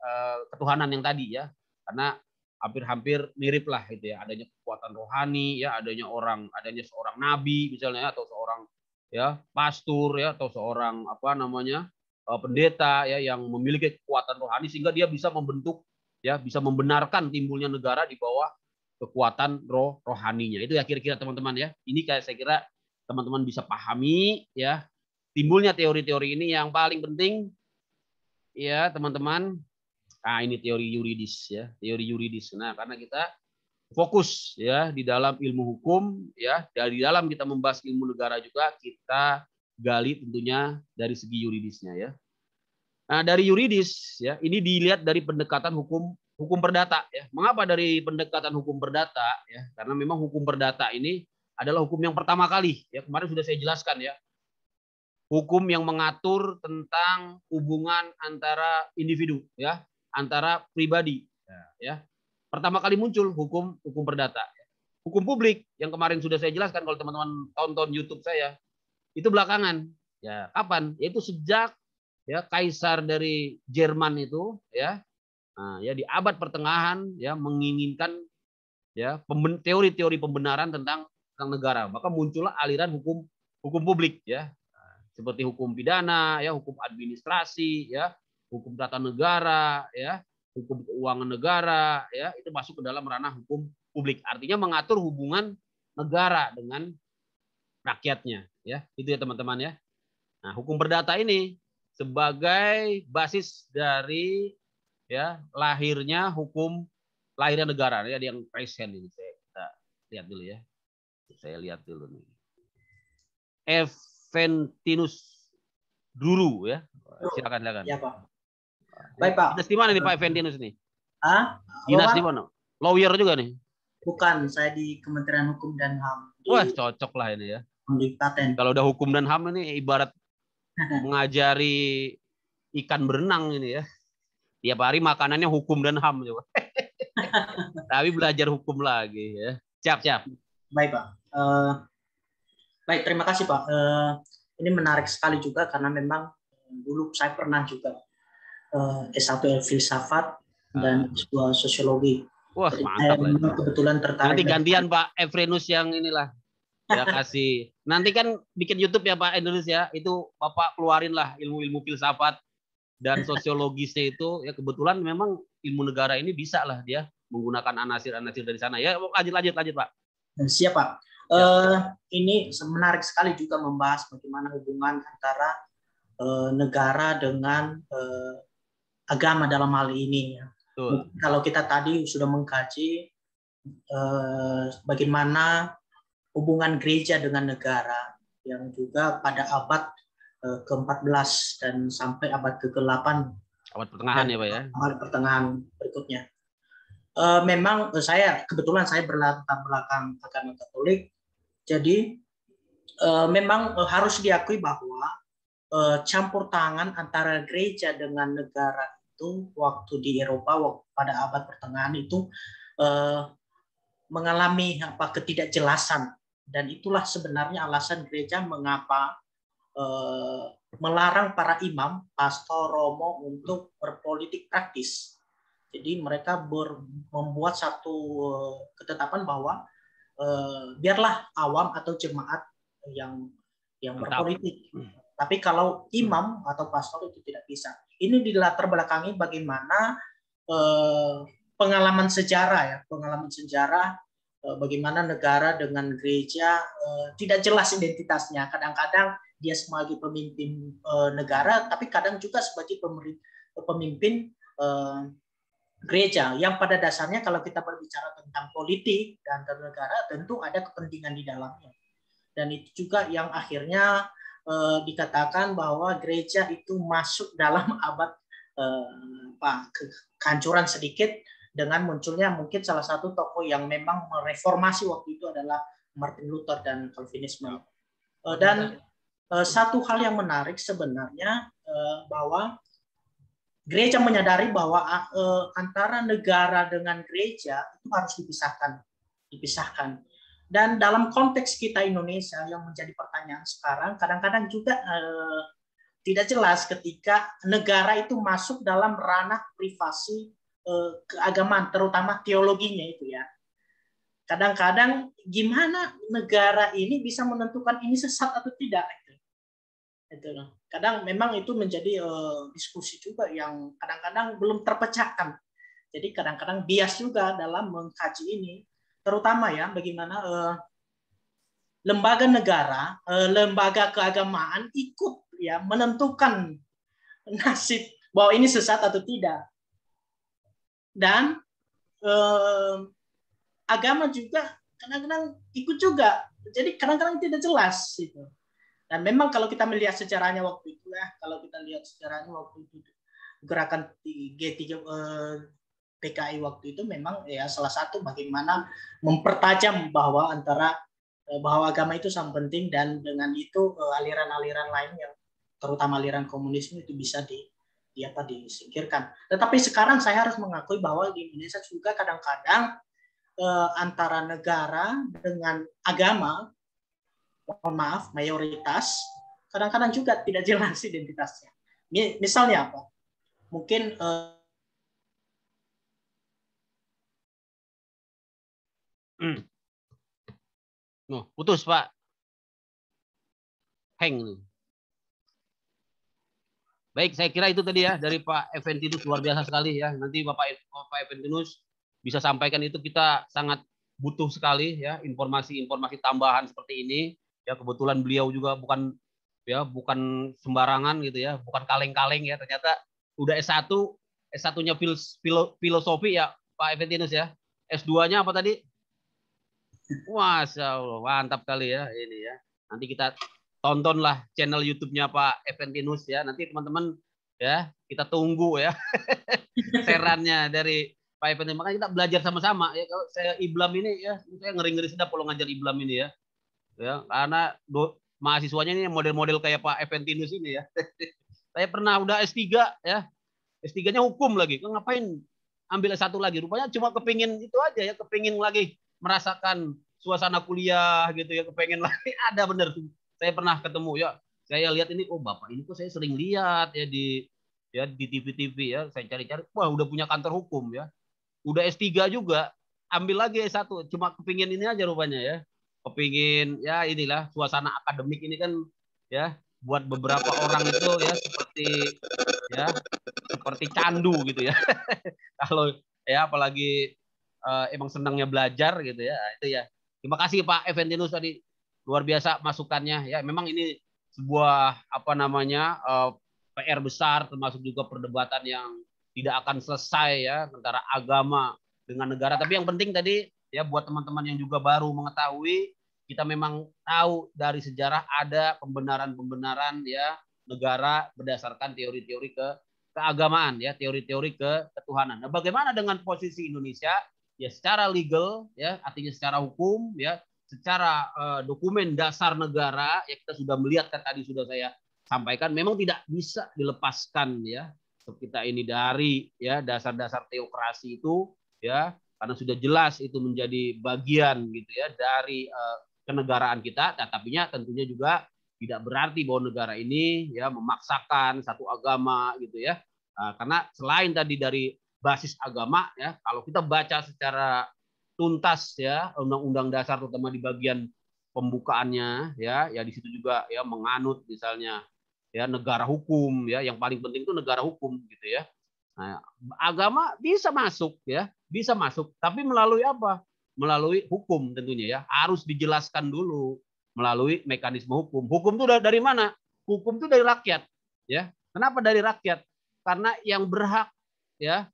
Eh, ketuhanan yang tadi ya. Karena hampir-hampir mirip lah gitu ya. Adanya kekuatan rohani ya, adanya orang, adanya seorang nabi misalnya ya, atau seorang ya pastor ya atau seorang apa namanya eh, pendeta ya yang memiliki kekuatan rohani sehingga dia bisa membentuk ya bisa membenarkan timbulnya negara di bawah kekuatan roh rohaninya itu ya kira-kira teman-teman ya ini kayak saya kira teman-teman bisa pahami ya timbulnya teori-teori ini yang paling penting ya teman-teman Nah, ini teori yuridis ya, teori yuridis. Nah, karena kita fokus ya di dalam ilmu hukum ya, dari dalam kita membahas ilmu negara juga kita gali tentunya dari segi yuridisnya ya. Nah, dari yuridis ya, ini dilihat dari pendekatan hukum hukum perdata ya. Mengapa dari pendekatan hukum perdata ya? Karena memang hukum perdata ini adalah hukum yang pertama kali ya. Kemarin sudah saya jelaskan ya. Hukum yang mengatur tentang hubungan antara individu ya antara pribadi. Ya. ya. Pertama kali muncul hukum hukum perdata. Hukum publik yang kemarin sudah saya jelaskan kalau teman-teman tonton YouTube saya itu belakangan. Ya, kapan? Yaitu sejak ya kaisar dari Jerman itu ya nah, ya di abad pertengahan ya menginginkan ya teori-teori pembenaran tentang tentang negara maka muncullah aliran hukum hukum publik ya seperti hukum pidana ya hukum administrasi ya hukum tata negara, ya, hukum keuangan negara, ya, itu masuk ke dalam ranah hukum publik. Artinya mengatur hubungan negara dengan rakyatnya, ya. Itu ya teman-teman ya. Nah, hukum perdata ini sebagai basis dari ya lahirnya hukum lahirnya negara ya yang present ini saya kita lihat dulu ya. Saya lihat dulu nih. Eventinus Duru ya. Silakan silakan. Ya, Pak. Baik ya. Pak. Dinas di mana nih Pak Evendinus nih? Ah? Dinas di mana? Lawyer juga nih? Bukan, saya di Kementerian Hukum dan HAM. Di... Wah cocok lah ini ya. Di Paten. Kalau udah hukum dan HAM ini ibarat mengajari ikan berenang ini ya. Tiap hari makanannya hukum dan HAM juga. Tapi belajar hukum lagi ya. Siap, siap. Baik, Pak. Uh, baik, terima kasih, Pak. Uh, ini menarik sekali juga karena memang dulu saya pernah juga Eh, S1 filsafat ah. dan sebuah sosiologi. Wah, mantap lah. Kebetulan tertarik. Nanti gantian Pak Efrenus yang inilah. Ya kasih. Nanti kan bikin YouTube ya Pak Indonesia, ya. Itu Bapak keluarin lah ilmu-ilmu filsafat dan sosiologisnya itu ya kebetulan memang ilmu negara ini bisa lah dia menggunakan anasir-anasir dari sana. Ya lanjut lanjut lanjut Pak. Eh, siap Pak. Ya. Uh, ini menarik sekali juga membahas bagaimana hubungan antara uh, negara dengan uh, agama dalam hal ini. ya Kalau kita tadi sudah mengkaji eh, bagaimana hubungan gereja dengan negara yang juga pada abad eh, ke-14 dan sampai abad ke-8 abad pertengahan ya Pak ya. Abad pertengahan berikutnya. Eh, memang eh, saya kebetulan saya berlatar belakang agama Katolik. Jadi eh, memang eh, harus diakui bahwa eh, campur tangan antara gereja dengan negara itu waktu di Eropa waktu pada abad pertengahan itu eh, mengalami apa ketidakjelasan dan itulah sebenarnya alasan gereja mengapa eh, melarang para imam, pastor, romo untuk berpolitik praktis. Jadi mereka ber, membuat satu eh, ketetapan bahwa eh, biarlah awam atau jemaat yang yang berpolitik. Hmm. Tapi kalau hmm. imam atau pastor itu tidak bisa ini di latar belakangi bagaimana eh, pengalaman sejarah ya, pengalaman sejarah eh, bagaimana negara dengan gereja eh, tidak jelas identitasnya. Kadang-kadang dia sebagai pemimpin negara, tapi kadang juga sebagai pemimpin gereja. Yang pada dasarnya kalau kita berbicara tentang politik dan negara, tentu ada kepentingan di dalamnya. Dan itu juga yang akhirnya Eh, dikatakan bahwa gereja itu masuk dalam abad eh, kehancuran sedikit dengan munculnya mungkin salah satu tokoh yang memang mereformasi waktu itu adalah Martin Luther dan Calvinisme. Eh, dan satu hal yang menarik sebenarnya eh, bahwa gereja menyadari bahwa antara negara dengan gereja itu harus dipisahkan, dipisahkan dan dalam konteks kita Indonesia yang menjadi pertanyaan sekarang, kadang-kadang juga eh, tidak jelas ketika negara itu masuk dalam ranah privasi eh, keagamaan, terutama teologinya itu ya. Kadang-kadang gimana negara ini bisa menentukan ini sesat atau tidak? Itu. Itu. Kadang memang itu menjadi eh, diskusi juga yang kadang-kadang belum terpecahkan. Jadi kadang-kadang bias juga dalam mengkaji ini terutama ya bagaimana uh, lembaga negara, uh, lembaga keagamaan ikut ya menentukan nasib bahwa ini sesat atau tidak. Dan uh, agama juga kadang-kadang ikut juga. Jadi kadang-kadang tidak jelas itu. Dan memang kalau kita melihat sejarahnya waktu itu ya, kalau kita lihat sejarahnya waktu itu gerakan G3 PKI waktu itu memang ya salah satu bagaimana mempertajam bahwa antara eh, bahwa agama itu sangat penting dan dengan itu eh, aliran-aliran lain yang terutama aliran komunisme itu bisa di, di apa disingkirkan. Tetapi sekarang saya harus mengakui bahwa di Indonesia juga kadang-kadang eh, antara negara dengan agama mohon maaf mayoritas kadang-kadang juga tidak jelas identitasnya. Misalnya apa? Mungkin eh, Hmm. Nuh, putus, Pak. Hang. Baik, saya kira itu tadi ya dari Pak Eventinus luar biasa sekali ya. Nanti Bapak Bapak oh, Eventinus bisa sampaikan itu kita sangat butuh sekali ya informasi-informasi tambahan seperti ini. Ya kebetulan beliau juga bukan ya bukan sembarangan gitu ya, bukan kaleng-kaleng ya. Ternyata udah S1, S1-nya filosofi ya Pak Eventinus ya. S2-nya apa tadi? Masya Allah, mantap kali ya ini ya. Nanti kita tontonlah channel YouTube-nya Pak Eventinus ya. Nanti teman-teman ya kita tunggu ya serannya dari Pak Eventinus. Makanya kita belajar sama-sama ya. Kalau saya iblam ini ya, saya ngeri-ngeri sedap kalau ngajar iblam ini ya. Ya, karena do, mahasiswanya ini model-model kayak Pak Eventinus ini ya. saya pernah udah S3 ya. S3-nya hukum lagi. Ngapain ambil satu lagi? Rupanya cuma kepingin itu aja ya, kepingin lagi merasakan suasana kuliah gitu ya kepengen lagi ada bener saya pernah ketemu ya saya lihat ini oh bapak ini kok saya sering lihat ya di ya di TV-TV ya saya cari-cari wah udah punya kantor hukum ya udah S3 juga ambil lagi S1 cuma kepingin ini aja rupanya ya kepingin ya inilah suasana akademik ini kan ya buat beberapa orang itu ya seperti ya seperti candu gitu ya kalau ya apalagi uh, emang senangnya belajar gitu ya. Itu ya. Terima kasih Pak Eventinus tadi luar biasa masukannya ya. Memang ini sebuah apa namanya uh, eh, PR besar termasuk juga perdebatan yang tidak akan selesai ya antara agama dengan negara. Tapi yang penting tadi ya buat teman-teman yang juga baru mengetahui kita memang tahu dari sejarah ada pembenaran-pembenaran ya negara berdasarkan teori-teori ke keagamaan ya, teori-teori ke ketuhanan. Nah, bagaimana dengan posisi Indonesia ya secara legal ya artinya secara hukum ya secara uh, dokumen dasar negara ya kita sudah melihat kan tadi sudah saya sampaikan memang tidak bisa dilepaskan ya kita ini dari ya dasar-dasar teokrasi itu ya karena sudah jelas itu menjadi bagian gitu ya dari uh, kenegaraan kita tetapi ya, tentunya juga tidak berarti bahwa negara ini ya memaksakan satu agama gitu ya. Nah, karena selain tadi dari basis agama ya. Kalau kita baca secara tuntas ya Undang-Undang Dasar terutama di bagian pembukaannya ya, ya di situ juga ya menganut misalnya ya negara hukum ya, yang paling penting itu negara hukum gitu ya. Nah, agama bisa masuk ya, bisa masuk tapi melalui apa? Melalui hukum tentunya ya. Harus dijelaskan dulu melalui mekanisme hukum. Hukum itu dari mana? Hukum itu dari rakyat ya. Kenapa dari rakyat? Karena yang berhak ya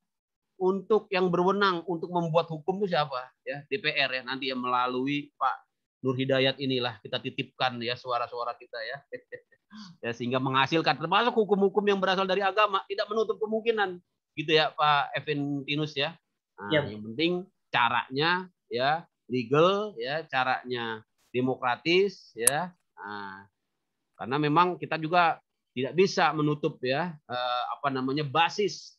untuk yang berwenang untuk membuat hukum itu siapa? Ya, DPR ya. Nanti yang melalui Pak Nur Hidayat inilah kita titipkan ya suara-suara kita ya. ya sehingga menghasilkan termasuk hukum-hukum yang berasal dari agama tidak menutup kemungkinan gitu ya Pak Evin Tinus ya. Nah, ya. yang penting caranya ya legal ya, caranya demokratis ya. Nah, karena memang kita juga tidak bisa menutup ya eh, apa namanya basis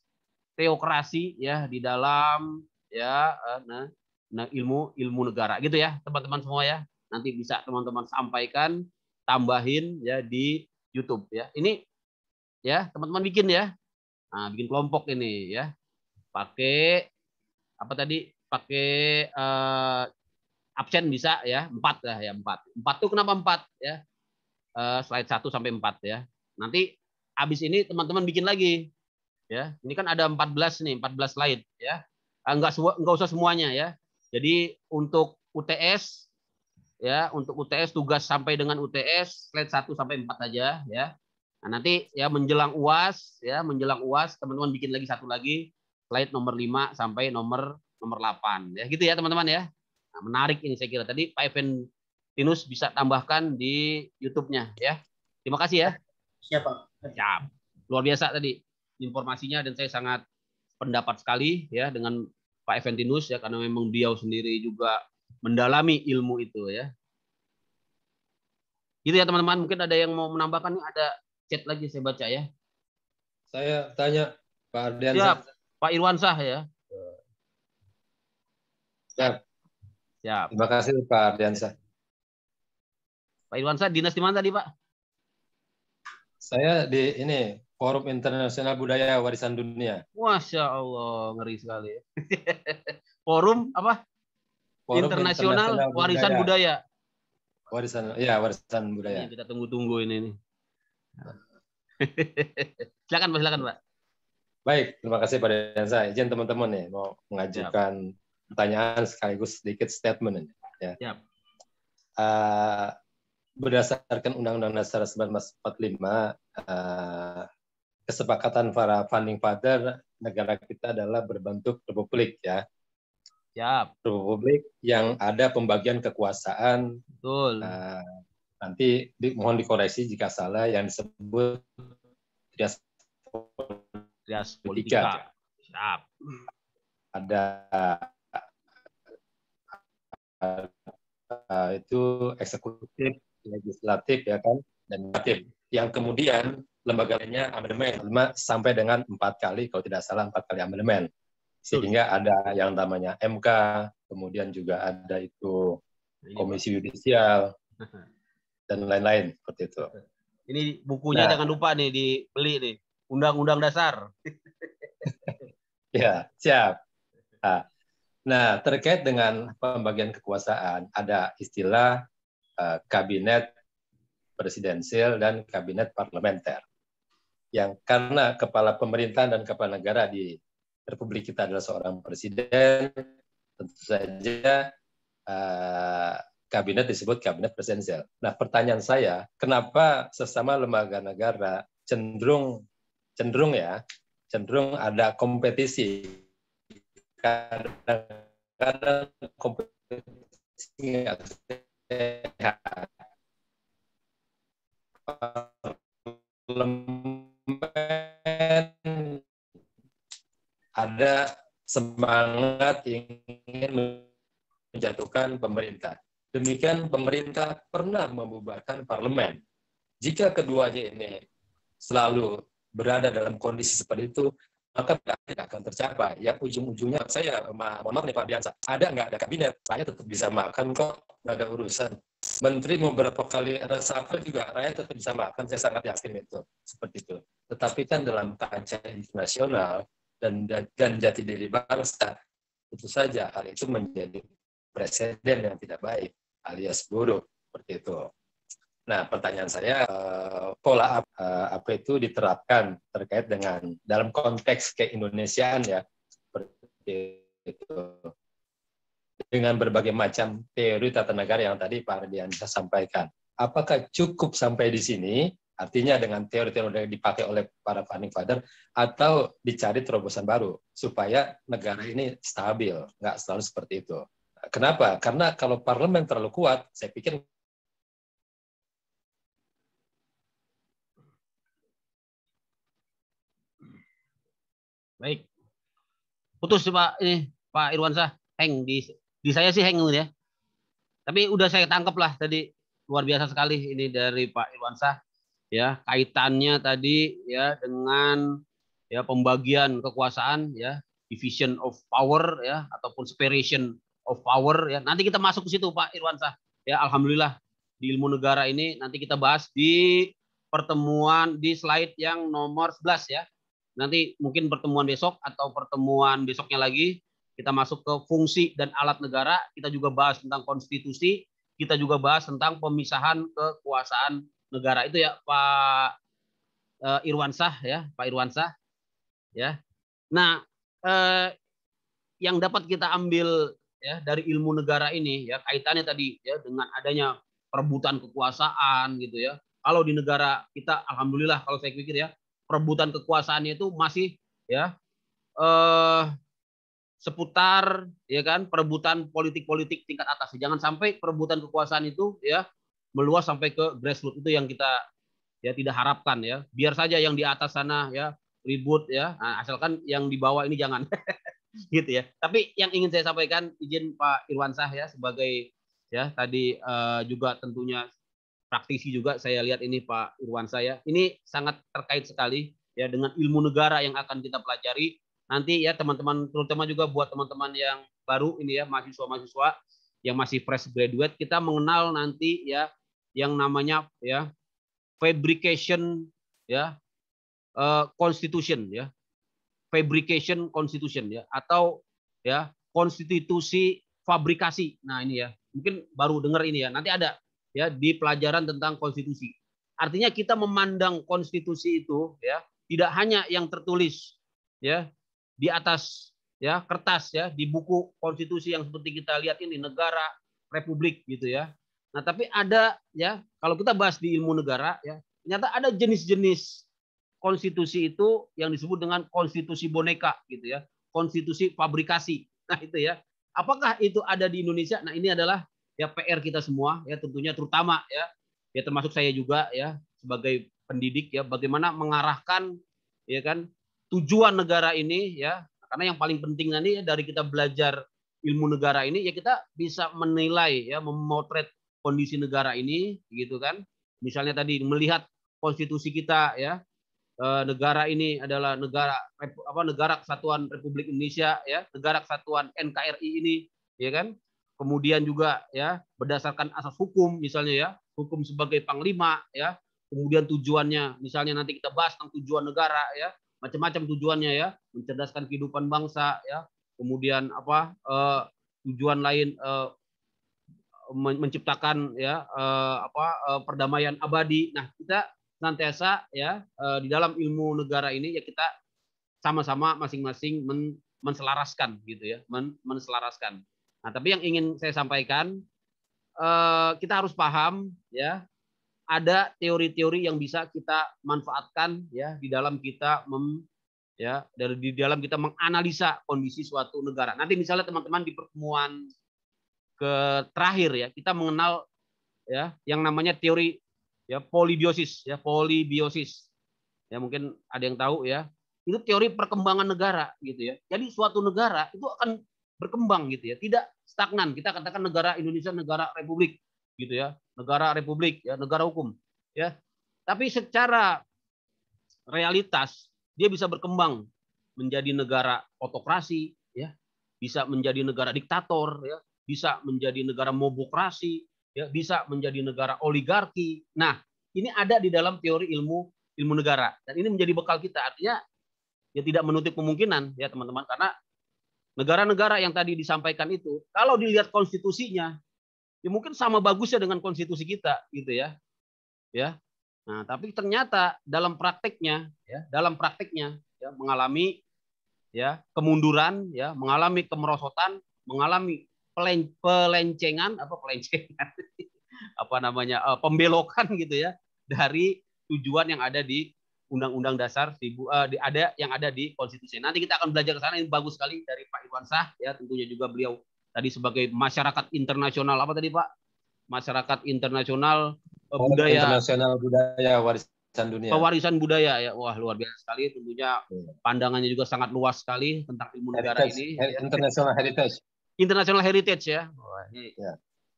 teokrasi ya di dalam ya nah, nah ilmu ilmu negara gitu ya teman-teman semua ya nanti bisa teman-teman sampaikan tambahin ya di YouTube ya ini ya teman-teman bikin ya nah, bikin kelompok ini ya pakai apa tadi pakai uh, absen bisa ya empat lah ya empat empat tuh kenapa empat ya uh, slide satu sampai empat ya nanti habis ini teman-teman bikin lagi ya. Ini kan ada 14 nih, 14 slide ya. Enggak eh, enggak usah semuanya ya. Jadi untuk UTS ya, untuk UTS tugas sampai dengan UTS slide 1 sampai 4 aja ya. Nah, nanti ya menjelang UAS ya, menjelang UAS teman-teman bikin lagi satu lagi slide nomor 5 sampai nomor nomor 8 ya. Gitu ya teman-teman ya. Nah, menarik ini saya kira. Tadi Pak Evan Tinus bisa tambahkan di YouTube-nya ya. Terima kasih ya. Siapa? Pak. Luar biasa tadi informasinya dan saya sangat pendapat sekali ya dengan Pak Eventinus ya karena memang beliau sendiri juga mendalami ilmu itu ya. Gitu ya teman-teman, mungkin ada yang mau menambahkan ada chat lagi saya baca ya. Saya tanya Pak Ardian. Siap, Pak Irwansah ya. Siap. Siap. Terima kasih Pak Ardiansyah. Pak Sah, dinas di mana tadi Pak? Saya di ini Forum Internasional Budaya Warisan Dunia. Masya Allah, ngeri sekali. Forum apa? Forum Internasional, Warisan Budaya. Budaya. Warisan, ya warisan budaya. Ini kita tunggu-tunggu ini nih. silakan, Pak, silakan, Pak. Baik, terima kasih pada yang saya. Izin teman-teman ya mau mengajukan Siap. pertanyaan sekaligus sedikit statement ya. Siap. Uh, berdasarkan Undang-Undang Dasar 1945 uh, kesepakatan para funding father negara kita adalah berbentuk republik ya. Ya. Republik yang ada pembagian kekuasaan. Betul. Nah, nanti di, mohon dikoreksi jika salah yang disebut trias trias politika. Siap. Ada itu eksekutif, legislatif ya kan, dan legislatif. Yang kemudian lembaga lainnya amandemen 5 sampai dengan empat kali kalau tidak salah empat kali amandemen sehingga ada yang namanya MK kemudian juga ada itu iya. komisi yudisial dan lain-lain seperti itu ini bukunya nah, jangan lupa nih dibeli nih undang-undang dasar ya siap nah, nah terkait dengan pembagian kekuasaan ada istilah uh, kabinet presidensial dan kabinet parlementer yang karena kepala pemerintahan dan kepala negara di republik kita adalah seorang presiden, tentu saja uh, kabinet disebut kabinet presidensial. Nah, pertanyaan saya, kenapa sesama lembaga negara cenderung cenderung ya, cenderung ada kompetisi kadang-kadang kompetisi sehat ada semangat ingin menjatuhkan pemerintah. Demikian pemerintah pernah membubarkan parlemen. Jika keduanya ini selalu berada dalam kondisi seperti itu, maka tidak akan tercapai. Ya ujung-ujungnya saya mohon maaf nih Pak Biansa, ada nggak ada kabinet, saya tetap bisa makan kok, nggak ada urusan. Menteri mau berapa kali reshuffle juga rakyat tetap bisa makan, saya sangat yakin itu. Seperti itu. Tetapi kan dalam kaca internasional dan, dan jati diri bangsa, itu saja hal itu menjadi presiden yang tidak baik alias buruk seperti itu. Nah, pertanyaan saya eh, pola apa, eh, apa itu diterapkan terkait dengan dalam konteks keindonesiaan ya seperti itu dengan berbagai macam teori tata negara yang tadi Pak Ardiansyah sampaikan. Apakah cukup sampai di sini? Artinya dengan teori-teori yang dipakai oleh para founding father atau dicari terobosan baru supaya negara ini stabil, nggak selalu seperti itu. Kenapa? Karena kalau parlemen terlalu kuat, saya pikir Baik. Putus Pak ini Pak Irwansyah, hang di di saya sih hangout ya. Tapi udah saya tangkap lah tadi luar biasa sekali ini dari Pak Irwansyah ya kaitannya tadi ya dengan ya pembagian kekuasaan ya division of power ya ataupun separation of power ya nanti kita masuk ke situ Pak Irwansa ya alhamdulillah di ilmu negara ini nanti kita bahas di pertemuan di slide yang nomor 11 ya nanti mungkin pertemuan besok atau pertemuan besoknya lagi kita masuk ke fungsi dan alat negara, kita juga bahas tentang konstitusi, kita juga bahas tentang pemisahan kekuasaan negara. Itu ya Pak eh, Irwansah ya, Pak Irwansah ya. Nah, eh, yang dapat kita ambil ya dari ilmu negara ini ya kaitannya tadi ya dengan adanya perebutan kekuasaan gitu ya. Kalau di negara kita alhamdulillah kalau saya pikir ya perebutan kekuasaannya itu masih ya eh seputar ya kan perebutan politik-politik tingkat atas. Jangan sampai perebutan kekuasaan itu ya meluas sampai ke grassroots itu yang kita ya tidak harapkan ya. Biar saja yang di atas sana ya ribut ya. Nah, asalkan yang di bawah ini jangan. gitu ya. Tapi yang ingin saya sampaikan izin Pak Irwansah ya sebagai ya tadi uh, juga tentunya praktisi juga saya lihat ini Pak Irwan saya. Ini sangat terkait sekali ya dengan ilmu negara yang akan kita pelajari nanti ya teman-teman terutama juga buat teman-teman yang baru ini ya mahasiswa-mahasiswa yang masih fresh graduate kita mengenal nanti ya yang namanya ya fabrication ya uh, constitution ya fabrication constitution ya atau ya konstitusi fabrikasi. Nah, ini ya. Mungkin baru dengar ini ya. Nanti ada ya di pelajaran tentang konstitusi. Artinya kita memandang konstitusi itu ya tidak hanya yang tertulis ya di atas ya kertas ya di buku konstitusi yang seperti kita lihat ini negara republik gitu ya. Nah, tapi ada ya kalau kita bahas di ilmu negara ya, ternyata ada jenis-jenis konstitusi itu yang disebut dengan konstitusi boneka gitu ya, konstitusi fabrikasi. Nah, itu ya. Apakah itu ada di Indonesia? Nah, ini adalah ya PR kita semua ya tentunya terutama ya ya termasuk saya juga ya sebagai pendidik ya bagaimana mengarahkan ya kan tujuan negara ini ya karena yang paling penting nanti ya, dari kita belajar ilmu negara ini ya kita bisa menilai ya memotret kondisi negara ini gitu kan misalnya tadi melihat konstitusi kita ya eh, negara ini adalah negara apa negara kesatuan Republik Indonesia ya negara kesatuan NKRI ini ya kan kemudian juga ya berdasarkan asas hukum misalnya ya hukum sebagai panglima ya kemudian tujuannya misalnya nanti kita bahas tentang tujuan negara ya macam-macam tujuannya ya, mencerdaskan kehidupan bangsa ya, kemudian apa uh, tujuan lain uh, menciptakan ya uh, apa uh, perdamaian abadi. Nah, kita nantiasa ya uh, di dalam ilmu negara ini ya kita sama-sama masing-masing men menselaraskan gitu ya, men menselaraskan. Nah, tapi yang ingin saya sampaikan uh, kita harus paham ya ada teori-teori yang bisa kita manfaatkan ya di dalam kita mem, ya dari di dalam kita menganalisa kondisi suatu negara. Nanti misalnya teman-teman di pertemuan ke terakhir ya kita mengenal ya yang namanya teori ya polibiosis ya polibiosis ya mungkin ada yang tahu ya itu teori perkembangan negara gitu ya. Jadi suatu negara itu akan berkembang gitu ya, tidak stagnan. Kita katakan negara Indonesia negara republik gitu ya negara republik ya negara hukum ya tapi secara realitas dia bisa berkembang menjadi negara otokrasi ya bisa menjadi negara diktator ya bisa menjadi negara mobokrasi ya bisa menjadi negara oligarki nah ini ada di dalam teori ilmu ilmu negara dan ini menjadi bekal kita artinya ya tidak menutup kemungkinan ya teman-teman karena negara-negara yang tadi disampaikan itu kalau dilihat konstitusinya ya mungkin sama bagusnya dengan konstitusi kita gitu ya. Ya. Nah, tapi ternyata dalam prakteknya ya, dalam prakteknya ya mengalami ya kemunduran ya, mengalami kemerosotan, mengalami pelen, pelencengan apa pelencengan apa namanya eh, pembelokan gitu ya dari tujuan yang ada di Undang-Undang Dasar uh, di, ada yang ada di konstitusi. Nanti kita akan belajar ke sana ini bagus sekali dari Pak Iwan Sah ya tentunya juga beliau tadi sebagai masyarakat internasional apa tadi Pak? Masyarakat internasional eh, oh, budaya internasional budaya warisan dunia. warisan budaya ya. Wah, luar biasa sekali tentunya iya. pandangannya juga sangat luas sekali tentang ilmu negara heritage, negara ini. Ya. International heritage. International heritage ya. Oh, Wah, ini iya.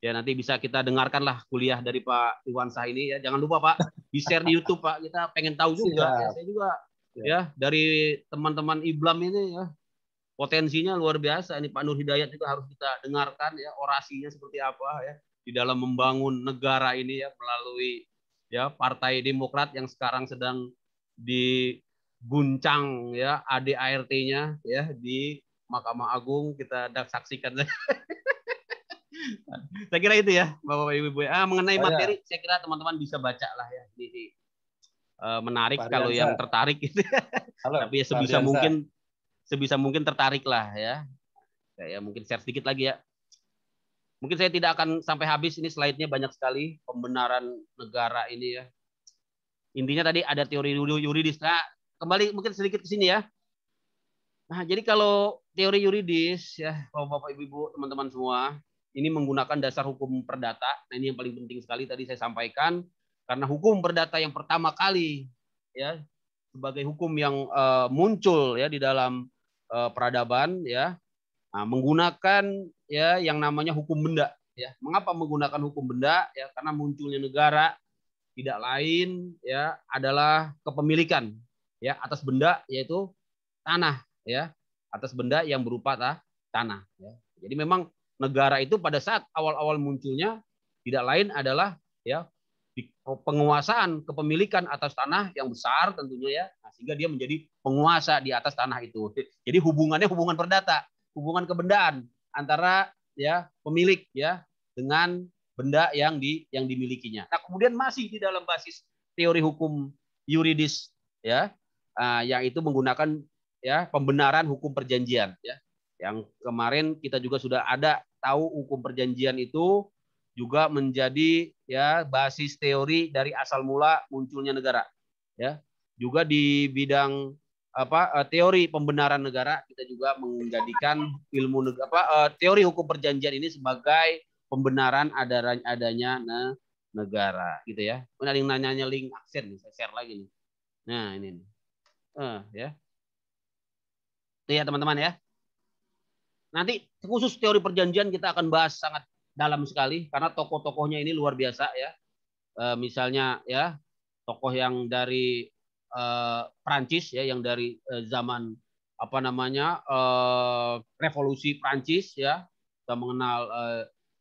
ya. nanti bisa kita dengarkanlah kuliah dari Pak Iwan Sah ini ya. Jangan lupa Pak, di share di YouTube Pak. Kita pengen tahu juga. Ya. saya juga ya, ya dari teman-teman Iblam ini ya potensinya luar biasa ini Pak Nur Hidayat juga harus kita dengarkan ya orasinya seperti apa ya di dalam membangun negara ini ya melalui ya Partai Demokrat yang sekarang sedang diguncang ya ADART-nya ya di Mahkamah Agung kita saksikan saya kira itu ya bapak ibu ibu ah mengenai oh, materi ya. saya kira teman-teman bisa baca lah ya ini, di, eh, menarik Pak kalau Riansa. yang tertarik gitu ya. Halo, tapi ya sebisa Pak mungkin sebisa mungkin tertarik lah ya. Saya ya, mungkin share sedikit lagi ya. Mungkin saya tidak akan sampai habis ini slide-nya banyak sekali pembenaran negara ini ya. Intinya tadi ada teori yuridis. Nah, kembali mungkin sedikit ke sini ya. Nah, jadi kalau teori yuridis ya, Bapak-bapak, Ibu-ibu, teman-teman semua, ini menggunakan dasar hukum perdata. Nah, ini yang paling penting sekali tadi saya sampaikan karena hukum perdata yang pertama kali ya sebagai hukum yang uh, muncul ya di dalam Eh, peradaban ya nah, menggunakan ya yang namanya hukum benda ya mengapa menggunakan hukum benda ya karena munculnya negara tidak lain ya adalah kepemilikan ya atas benda yaitu tanah ya atas benda yang berupa ta, tanah ya. jadi memang negara itu pada saat awal-awal munculnya tidak lain adalah ya penguasaan kepemilikan atas tanah yang besar tentunya ya nah, sehingga dia menjadi penguasa di atas tanah itu jadi hubungannya hubungan perdata hubungan kebendaan antara ya pemilik ya dengan benda yang di yang dimilikinya nah kemudian masih di dalam basis teori hukum yuridis ya ah, yang itu menggunakan ya pembenaran hukum perjanjian ya yang kemarin kita juga sudah ada tahu hukum perjanjian itu juga menjadi ya basis teori dari asal mula munculnya negara ya juga di bidang apa eh, teori pembenaran negara kita juga menjadikan ilmu negara apa eh, teori hukum perjanjian ini sebagai pembenaran adanya adanya negara gitu ya. Ada yang nanyanya link aksen ah, saya share lagi nih. Nah, ini nih. Uh, ya. Itu ya teman-teman ya. Nanti khusus teori perjanjian kita akan bahas sangat dalam sekali karena tokoh-tokohnya ini luar biasa ya. E, misalnya ya tokoh yang dari e, eh, Prancis ya yang dari e, zaman apa namanya e, revolusi Prancis ya. Kita mengenal e,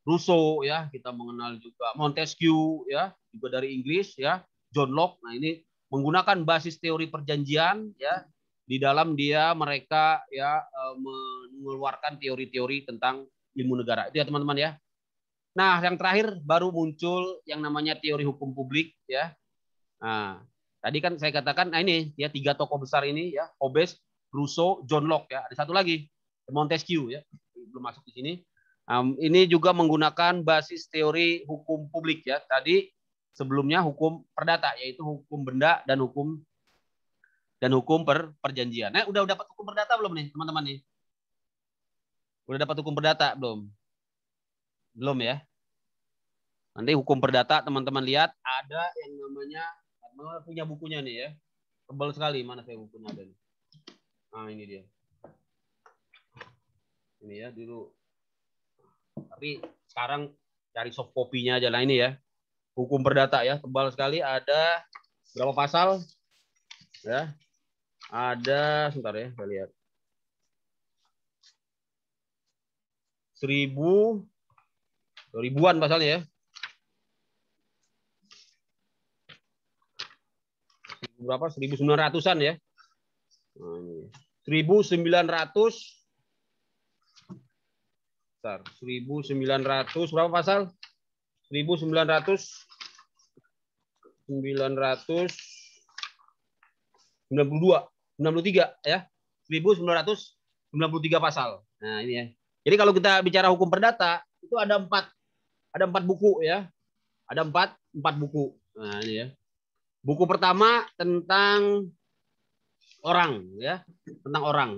Rousseau ya, kita mengenal juga Montesquieu ya, juga dari Inggris ya, John Locke. Nah, ini menggunakan basis teori perjanjian ya di dalam dia mereka ya mengeluarkan teori-teori tentang ilmu negara. Itu ya teman-teman ya. Nah, yang terakhir baru muncul yang namanya teori hukum publik ya. Nah, tadi kan saya katakan nah ini ya tiga tokoh besar ini ya, Hobbes, Rousseau, John Locke ya. Ada satu lagi, Montesquieu ya. Belum masuk di sini. Um, ini juga menggunakan basis teori hukum publik ya. Tadi sebelumnya hukum perdata yaitu hukum benda dan hukum dan hukum per perjanjian. Nah, eh, udah, udah dapat hukum perdata belum nih, teman-teman nih? Udah dapat hukum perdata belum? Belum ya? Nanti hukum perdata teman-teman lihat ada yang namanya punya bukunya nih ya. Tebal sekali mana saya bukunya ada nih. Nah, ini dia. Ini ya dulu. Tapi sekarang cari soft copy-nya aja lah ini ya. Hukum perdata ya, tebal sekali ada berapa pasal? Ya. Ada sebentar ya, saya lihat. 1000 ribuan pasalnya ya. berapa 1900-an ya. 1900 nah, Bentar, 1900 berapa pasal? 1900 92 63 ya. 1993 pasal. Nah, ini ya. Jadi kalau kita bicara hukum perdata itu ada empat ada empat buku ya. Ada empat empat buku. Nah, ini ya. Buku pertama tentang orang ya, tentang orang.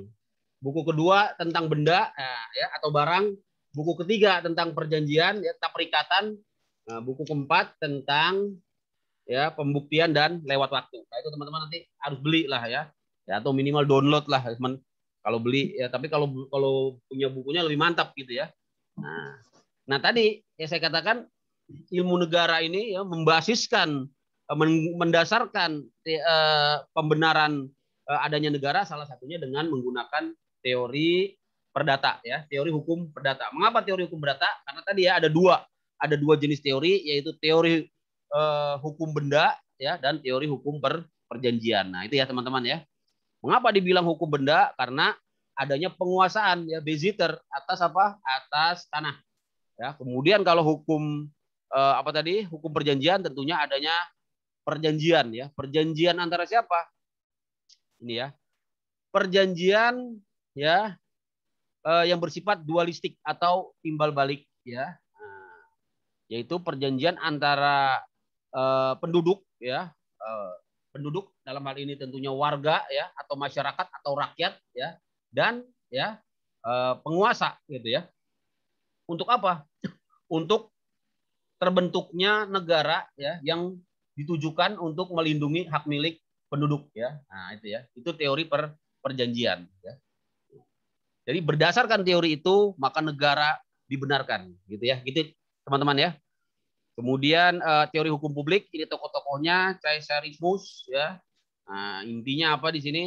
Buku kedua tentang benda nah, ya atau barang. Buku ketiga tentang perjanjian ya tentang perikatan. Nah, buku keempat tentang ya pembuktian dan lewat waktu. Nah, itu teman-teman nanti harus beli lah ya. ya atau minimal download lah teman kalau beli ya tapi kalau kalau punya bukunya lebih mantap gitu ya. Nah, nah tadi ya saya katakan ilmu negara ini ya membasiskan Eh, mendasarkan eh, pembenaran eh, adanya negara salah satunya dengan menggunakan teori perdata ya teori hukum perdata mengapa teori hukum perdata karena tadi ya ada dua ada dua jenis teori yaitu teori hukum benda ya dan teori hukum per perjanjian nah itu ya teman-teman ya mengapa dibilang hukum benda karena adanya penguasaan ya visitor atas apa atas tanah ya kemudian kalau hukum apa tadi hukum perjanjian tentunya adanya perjanjian ya. Perjanjian antara siapa? Ini ya. Perjanjian ya eh, yang bersifat dualistik atau timbal balik ya. Nah, yaitu perjanjian antara eh, penduduk ya, eh, penduduk dalam hal ini tentunya warga ya atau masyarakat atau rakyat ya dan ya eh, penguasa gitu ya. Untuk apa? Untuk terbentuknya negara ya yang ditujukan untuk melindungi hak milik penduduk ya. Nah, itu ya. Itu teori per perjanjian ya. Jadi berdasarkan teori itu maka negara dibenarkan gitu ya. Gitu teman-teman ya. Kemudian eh, teori hukum publik ini tokoh-tokohnya Caesarismus ya. Nah, intinya apa di sini?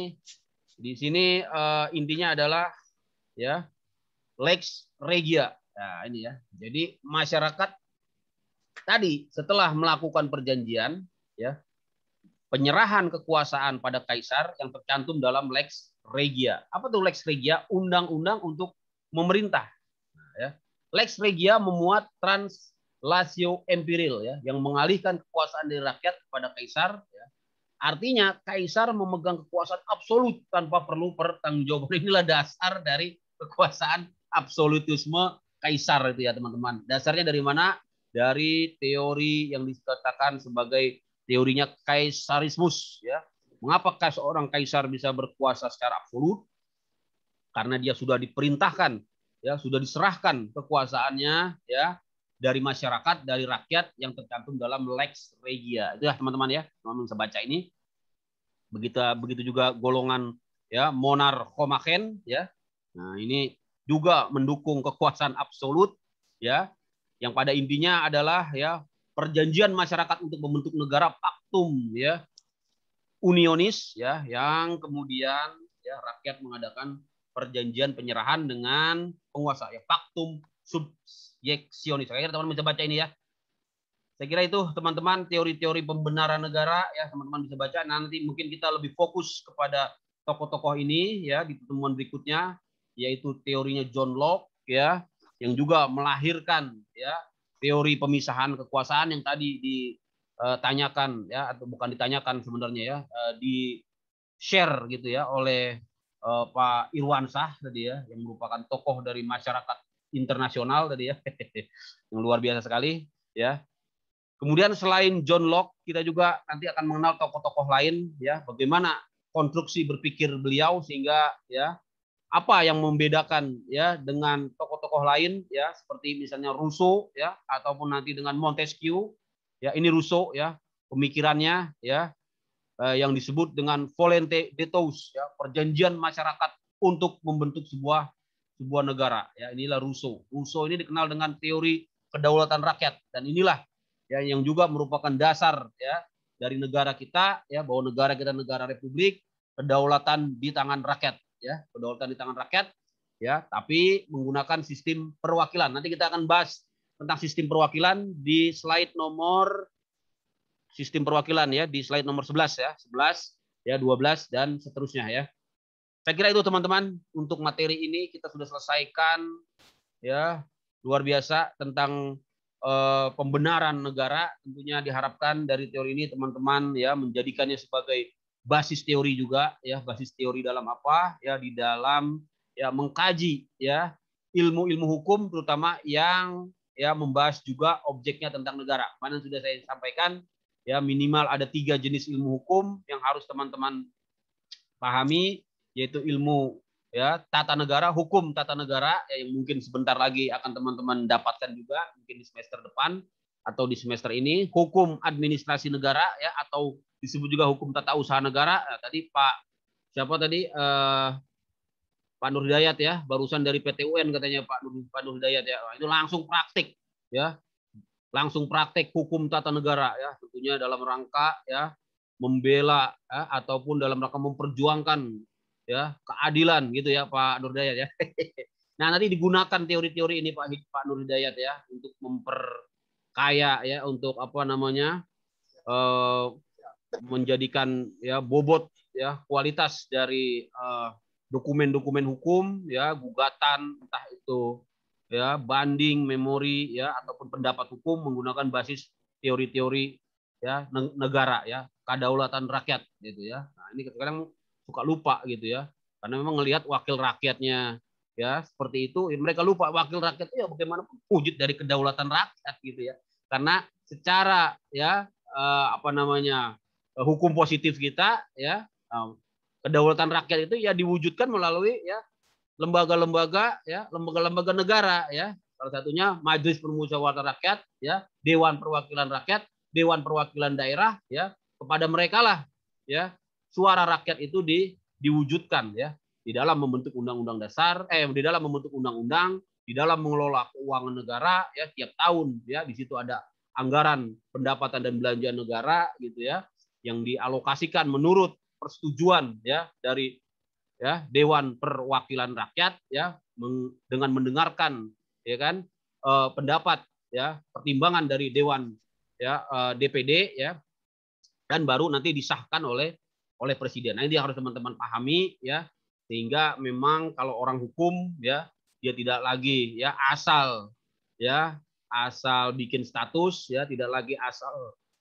Di sini eh, intinya adalah ya lex regia. Nah, ini ya. Jadi masyarakat tadi setelah melakukan perjanjian ya penyerahan kekuasaan pada kaisar yang tercantum dalam lex regia. Apa tuh lex regia? Undang-undang untuk memerintah. ya. Lex regia memuat translatio empiril ya yang mengalihkan kekuasaan dari rakyat kepada kaisar ya. Artinya kaisar memegang kekuasaan absolut tanpa perlu pertanggungjawaban. Inilah dasar dari kekuasaan absolutisme kaisar itu ya teman-teman. Dasarnya dari mana? dari teori yang dikatakan sebagai teorinya kaisarismus ya. Mengapakah seorang kaisar bisa berkuasa secara absolut? Karena dia sudah diperintahkan ya, sudah diserahkan kekuasaannya ya dari masyarakat, dari rakyat yang tergantung dalam lex regia. Itu ya teman-teman ya, teman-teman bisa baca ini. Begitu begitu juga golongan ya komaken ya. Nah, ini juga mendukung kekuasaan absolut ya yang pada intinya adalah ya perjanjian masyarakat untuk membentuk negara paktum ya unionis ya yang kemudian ya rakyat mengadakan perjanjian penyerahan dengan penguasa ya paktum subjeksionis. Saya kira teman-teman bisa baca ini ya. Saya kira itu teman-teman teori-teori pembenaran negara ya teman-teman bisa baca nanti mungkin kita lebih fokus kepada tokoh-tokoh ini ya di pertemuan berikutnya yaitu teorinya John Locke ya yang juga melahirkan ya teori pemisahan kekuasaan yang tadi ditanyakan eh, ya atau bukan ditanyakan sebenarnya ya eh, di share gitu ya oleh eh, Pak Irwan Sah tadi ya yang merupakan tokoh dari masyarakat internasional tadi ya yang luar biasa sekali ya kemudian selain John Locke kita juga nanti akan mengenal tokoh-tokoh lain ya bagaimana konstruksi berpikir beliau sehingga ya apa yang membedakan ya dengan tokoh-tokoh lain ya seperti misalnya russo ya ataupun nanti dengan Montesquieu ya ini russo ya pemikirannya ya eh, yang disebut dengan volente tous ya perjanjian masyarakat untuk membentuk sebuah sebuah negara ya inilah russo russo ini dikenal dengan teori kedaulatan rakyat dan inilah ya yang juga merupakan dasar ya dari negara kita ya bahwa negara kita negara republik kedaulatan di tangan rakyat ya kedaulatan di tangan rakyat ya tapi menggunakan sistem perwakilan nanti kita akan bahas tentang sistem perwakilan di slide nomor sistem perwakilan ya di slide nomor 11 ya 11 ya 12 dan seterusnya ya saya kira itu teman-teman untuk materi ini kita sudah selesaikan ya luar biasa tentang eh, pembenaran negara tentunya diharapkan dari teori ini teman-teman ya menjadikannya sebagai basis teori juga ya basis teori dalam apa ya di dalam ya mengkaji ya ilmu-ilmu hukum terutama yang ya membahas juga objeknya tentang negara mana sudah saya sampaikan ya minimal ada tiga jenis ilmu hukum yang harus teman-teman pahami yaitu ilmu ya tata negara hukum tata negara ya, yang mungkin sebentar lagi akan teman-teman dapatkan juga mungkin di semester depan atau di semester ini hukum administrasi negara ya atau disebut juga hukum tata usaha negara. Nah, tadi Pak siapa tadi eh, Pak Nur Hidayat ya, barusan dari ptun katanya Pak Nur, Pak Nur Hidayat ya. Nah, itu langsung praktik ya. Langsung praktik hukum tata negara ya, tentunya dalam rangka ya membela ya, ataupun dalam rangka memperjuangkan ya keadilan gitu ya Pak Nur Hidayat ya. Nah, nanti digunakan teori-teori ini Pak Pak Nur Hidayat ya untuk memperkaya ya untuk apa namanya? Eh, menjadikan ya bobot ya kualitas dari eh, dokumen-dokumen uh, hukum ya gugatan entah itu ya banding memori ya ataupun pendapat hukum menggunakan basis teori-teori ya negara ya kedaulatan rakyat gitu ya nah ini kadang suka lupa gitu ya karena memang melihat wakil rakyatnya ya seperti itu ya, mereka lupa wakil rakyat ya bagaimanapun wujud dari kedaulatan rakyat gitu ya karena secara ya eh, apa namanya Eh, hukum positif kita ya um, kedaulatan rakyat itu ya diwujudkan melalui ya lembaga-lembaga ya lembaga-lembaga negara ya salah satunya Majelis Permusyawaratan Rakyat ya Dewan Perwakilan Rakyat Dewan Perwakilan Daerah ya kepada mereka lah ya suara rakyat itu di diwujudkan ya di dalam membentuk undang-undang dasar eh di dalam membentuk undang-undang di dalam mengelola keuangan negara ya tiap tahun ya di situ ada anggaran pendapatan dan belanja negara gitu ya yang dialokasikan menurut persetujuan ya dari ya Dewan Perwakilan Rakyat ya meng, dengan mendengarkan ya kan eh, pendapat ya pertimbangan dari Dewan ya eh, DPD ya dan baru nanti disahkan oleh oleh presiden. Nah, ini harus teman-teman pahami ya sehingga memang kalau orang hukum ya dia tidak lagi ya asal ya asal bikin status ya tidak lagi asal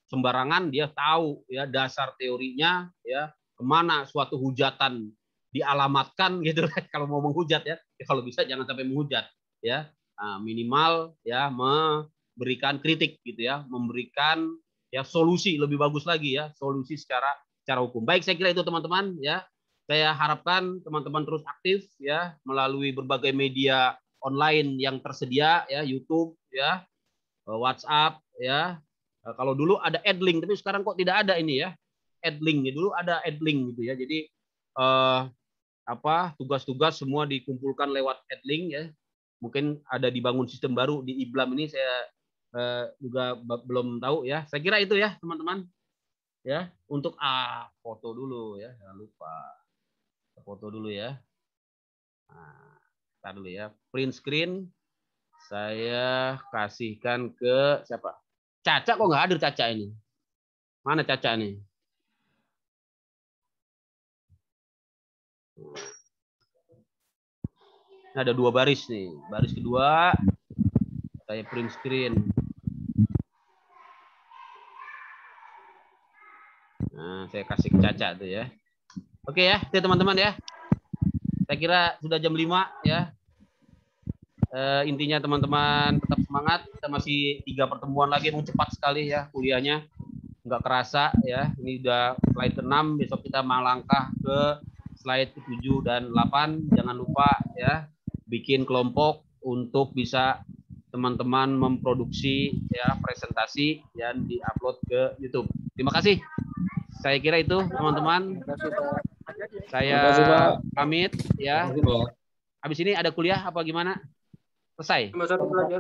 sembarangan dia tahu ya dasar teorinya ya kemana suatu hujatan dialamatkan gitu kan. kalau mau menghujat ya. ya kalau bisa jangan sampai menghujat ya nah, minimal ya memberikan kritik gitu ya memberikan ya solusi lebih bagus lagi ya solusi secara secara hukum baik saya kira itu teman-teman ya saya harapkan teman-teman terus aktif ya melalui berbagai media online yang tersedia ya YouTube ya WhatsApp ya Eh, kalau dulu ada adlink, tapi sekarang kok tidak ada ini ya. Adlink, ya, dulu ada adlink gitu ya. Jadi eh, apa tugas-tugas semua dikumpulkan lewat adlink ya. Mungkin ada dibangun sistem baru di Iblam ini saya eh, juga belum tahu ya. Saya kira itu ya teman-teman. Ya, untuk a ah, foto dulu ya, jangan lupa. Foto dulu ya. Nah, dulu ya. Print screen saya kasihkan ke siapa? Caca kok nggak hadir Caca ini? Mana Caca ini? Ini ada dua baris nih. Baris kedua saya print screen. Nah, saya kasih ke Caca tuh ya. Oke ya, itu teman-teman ya. Saya kira sudah jam 5 ya. Uh, intinya teman-teman tetap semangat. Kita masih tiga pertemuan lagi, mau cepat sekali ya kuliahnya. Nggak kerasa ya. Ini udah slide ke-6, besok kita melangkah ke slide ke-7 dan 8. Jangan lupa ya bikin kelompok untuk bisa teman-teman memproduksi ya presentasi dan diupload ke YouTube. Terima kasih. Saya kira itu teman-teman. Saya pamit ya. Habis ini ada kuliah apa gimana? Selesai.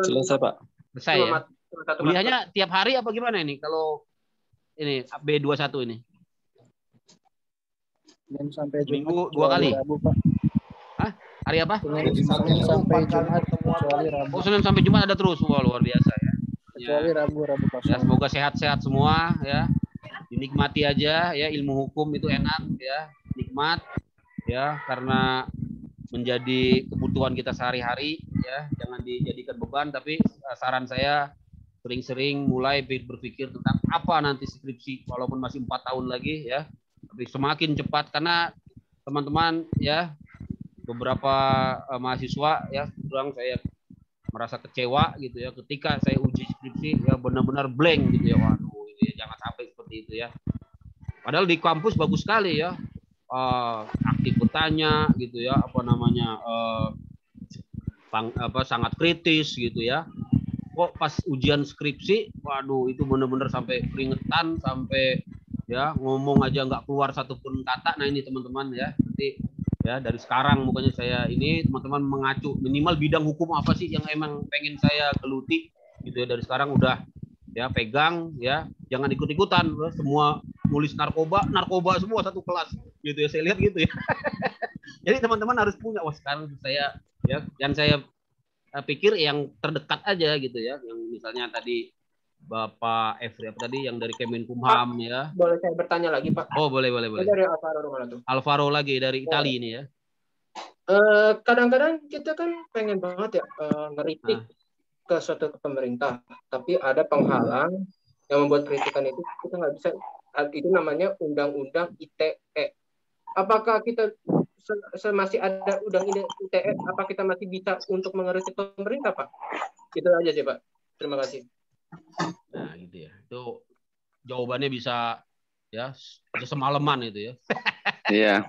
Selesai, Pak. Selesai ya. Kuliahnya tiap hari apa gimana ini? Kalau ini B21 ini? sampai Jumat. Minggu dua kali. Rabu, Hah? Hari apa? Senin sampai Jumat Rabu. Oh, Senin sampai Jumat ada terus. Wah, luar biasa ya. Kecuali ya. Rabu, Rabu kosong. Ya, semoga sehat-sehat semua ya. Dinikmati aja ya ilmu hukum itu enak ya, nikmat ya karena menjadi kebutuhan kita sehari-hari ya jangan dijadikan beban tapi eh, saran saya sering-sering mulai berpikir tentang apa nanti skripsi walaupun masih empat tahun lagi ya tapi semakin cepat karena teman-teman ya beberapa uh, mahasiswa ya kurang saya merasa kecewa gitu ya ketika saya uji skripsi ya benar-benar blank gitu ya waduh ini jangan sampai seperti itu ya padahal di kampus bagus sekali ya uh, eh, aktif bertanya gitu ya apa namanya uh, eh, pang, apa sangat kritis gitu ya kok pas ujian skripsi waduh itu bener-bener sampai keringetan sampai ya ngomong aja nggak keluar satupun kata nah ini teman-teman ya nanti ya dari sekarang mukanya saya ini teman-teman mengacu minimal bidang hukum apa sih yang emang pengen saya geluti gitu ya dari sekarang udah ya pegang ya jangan ikut-ikutan semua nulis narkoba narkoba semua satu kelas gitu ya saya lihat gitu ya jadi teman-teman harus punya wah sekarang saya ya yang saya eh, pikir yang terdekat aja gitu ya yang misalnya tadi Bapak Efri apa tadi yang dari Kemenkumham ya. Boleh saya bertanya lagi Pak? Oh boleh boleh boleh. Dari Alvaro Romano. Alvaro lagi dari Italia ini ya. kadang eh, kadang-kadang kita kan pengen banget ya uh, ngeritik ah. ke suatu pemerintah, tapi ada penghalang yang membuat kritikan itu kita nggak bisa. Itu namanya Undang-Undang ITE apakah kita masih ada udang ini UTS? apa kita masih bisa untuk mengerti pemerintah, Pak? Itu aja sih, Pak. Terima kasih. Nah, gitu ya. Itu jawabannya bisa ya semalaman itu ya. Iya.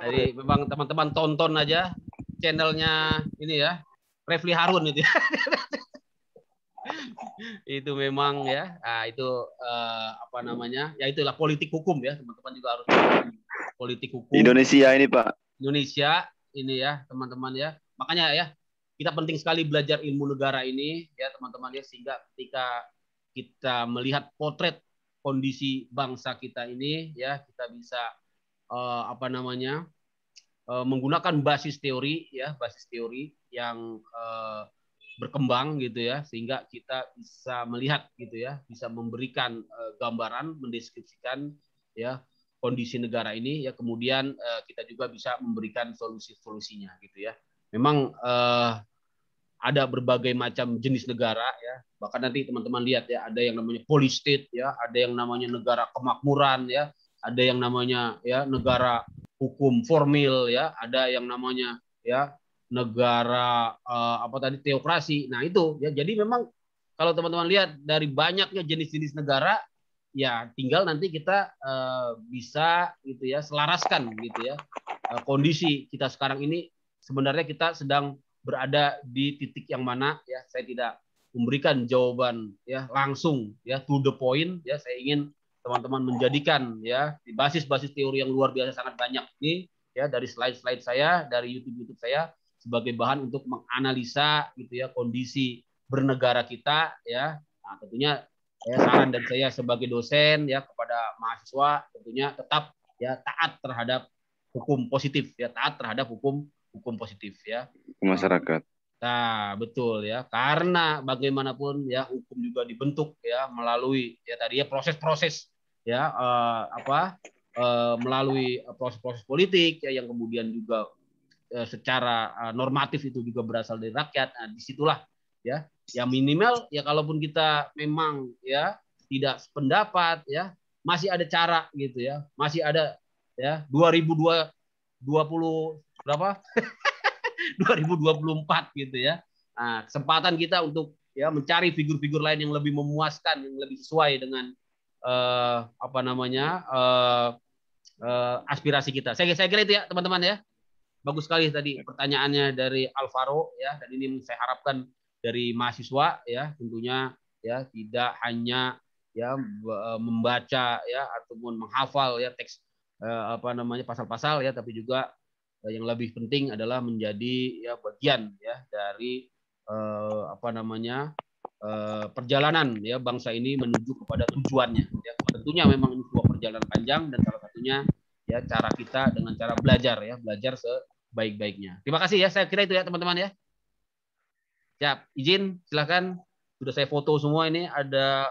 Jadi memang teman-teman tonton aja channelnya ini ya, Refli Harun itu. Ya. itu memang ya nah, itu eh, apa namanya ya itulah politik hukum ya teman-teman juga harus politik hukum Indonesia ini pak Indonesia ini ya teman-teman ya makanya ya kita penting sekali belajar ilmu negara ini ya teman-teman ya sehingga ketika kita melihat potret kondisi bangsa kita ini ya kita bisa eh, apa namanya eh, menggunakan basis teori ya basis teori yang eh, berkembang gitu ya sehingga kita bisa melihat gitu ya bisa memberikan uh, gambaran mendeskripsikan ya kondisi negara ini ya kemudian uh, kita juga bisa memberikan solusi-solusinya gitu ya memang uh, ada berbagai macam jenis negara ya bahkan nanti teman-teman lihat ya ada yang namanya polistate ya ada yang namanya negara kemakmuran ya ada yang namanya ya negara hukum formil ya ada yang namanya ya negara uh, apa tadi teokrasi. Nah, itu ya jadi memang kalau teman-teman lihat dari banyaknya jenis-jenis negara ya tinggal nanti kita uh, bisa gitu ya selaraskan gitu ya uh, kondisi kita sekarang ini sebenarnya kita sedang berada di titik yang mana ya saya tidak memberikan jawaban ya langsung ya to the point ya saya ingin teman-teman menjadikan ya di basis-basis teori yang luar biasa sangat banyak ini ya dari slide-slide saya dari YouTube-YouTube saya sebagai bahan untuk menganalisa gitu ya kondisi bernegara kita ya. Nah, tentunya saya saran dan saya sebagai dosen ya kepada mahasiswa tentunya tetap ya taat terhadap hukum positif ya, taat terhadap hukum hukum positif ya. Masyarakat. Nah, betul ya. Karena bagaimanapun ya hukum juga dibentuk ya melalui ya tadi ya proses-proses ya eh, apa eh, melalui eh, proses-proses politik ya yang kemudian juga Eh, secara eh, normatif itu juga berasal dari rakyat. Nah, disitulah ya. Ya minimal ya kalaupun kita memang ya tidak sependapat ya, masih ada cara gitu ya. Masih ada ya 2020 berapa? 2024 gitu ya. Nah, kesempatan kita untuk ya mencari figur-figur lain yang lebih memuaskan, yang lebih sesuai dengan eh, apa namanya? Eh, eh, aspirasi kita. Saya saya kira itu ya, teman-teman ya bagus sekali tadi pertanyaannya dari Alvaro ya dan ini saya harapkan dari mahasiswa ya tentunya ya tidak hanya ya e, membaca ya ataupun menghafal ya teks eh, apa namanya pasal-pasal ya tapi juga eh, yang lebih penting adalah menjadi ya bagian ya dari eh, apa namanya eh, perjalanan ya bangsa ini menuju kepada tujuannya ya tentunya memang ini sebuah perjalanan panjang dan salah satunya ya cara kita dengan cara belajar ya belajar se sebaik-baiknya. Terima kasih ya. Saya kira itu ya teman-teman ya. Siap. Izin silahkan. Sudah saya foto semua ini ada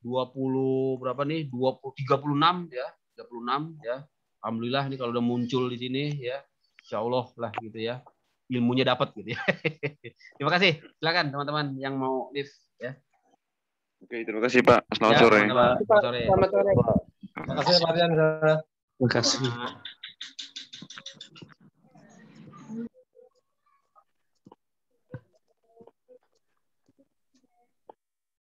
20 berapa nih? 20 36 ya. 36 ya. Alhamdulillah ini kalau udah muncul di sini ya. Insya Allah lah gitu ya. Ilmunya dapat gitu ya. terima kasih. Silakan teman-teman yang mau live ya. Oke, terima kasih Pak. Selamat ya, sore. Selamat sore. Selamat sore. Terima kasih Pak Terima kasih.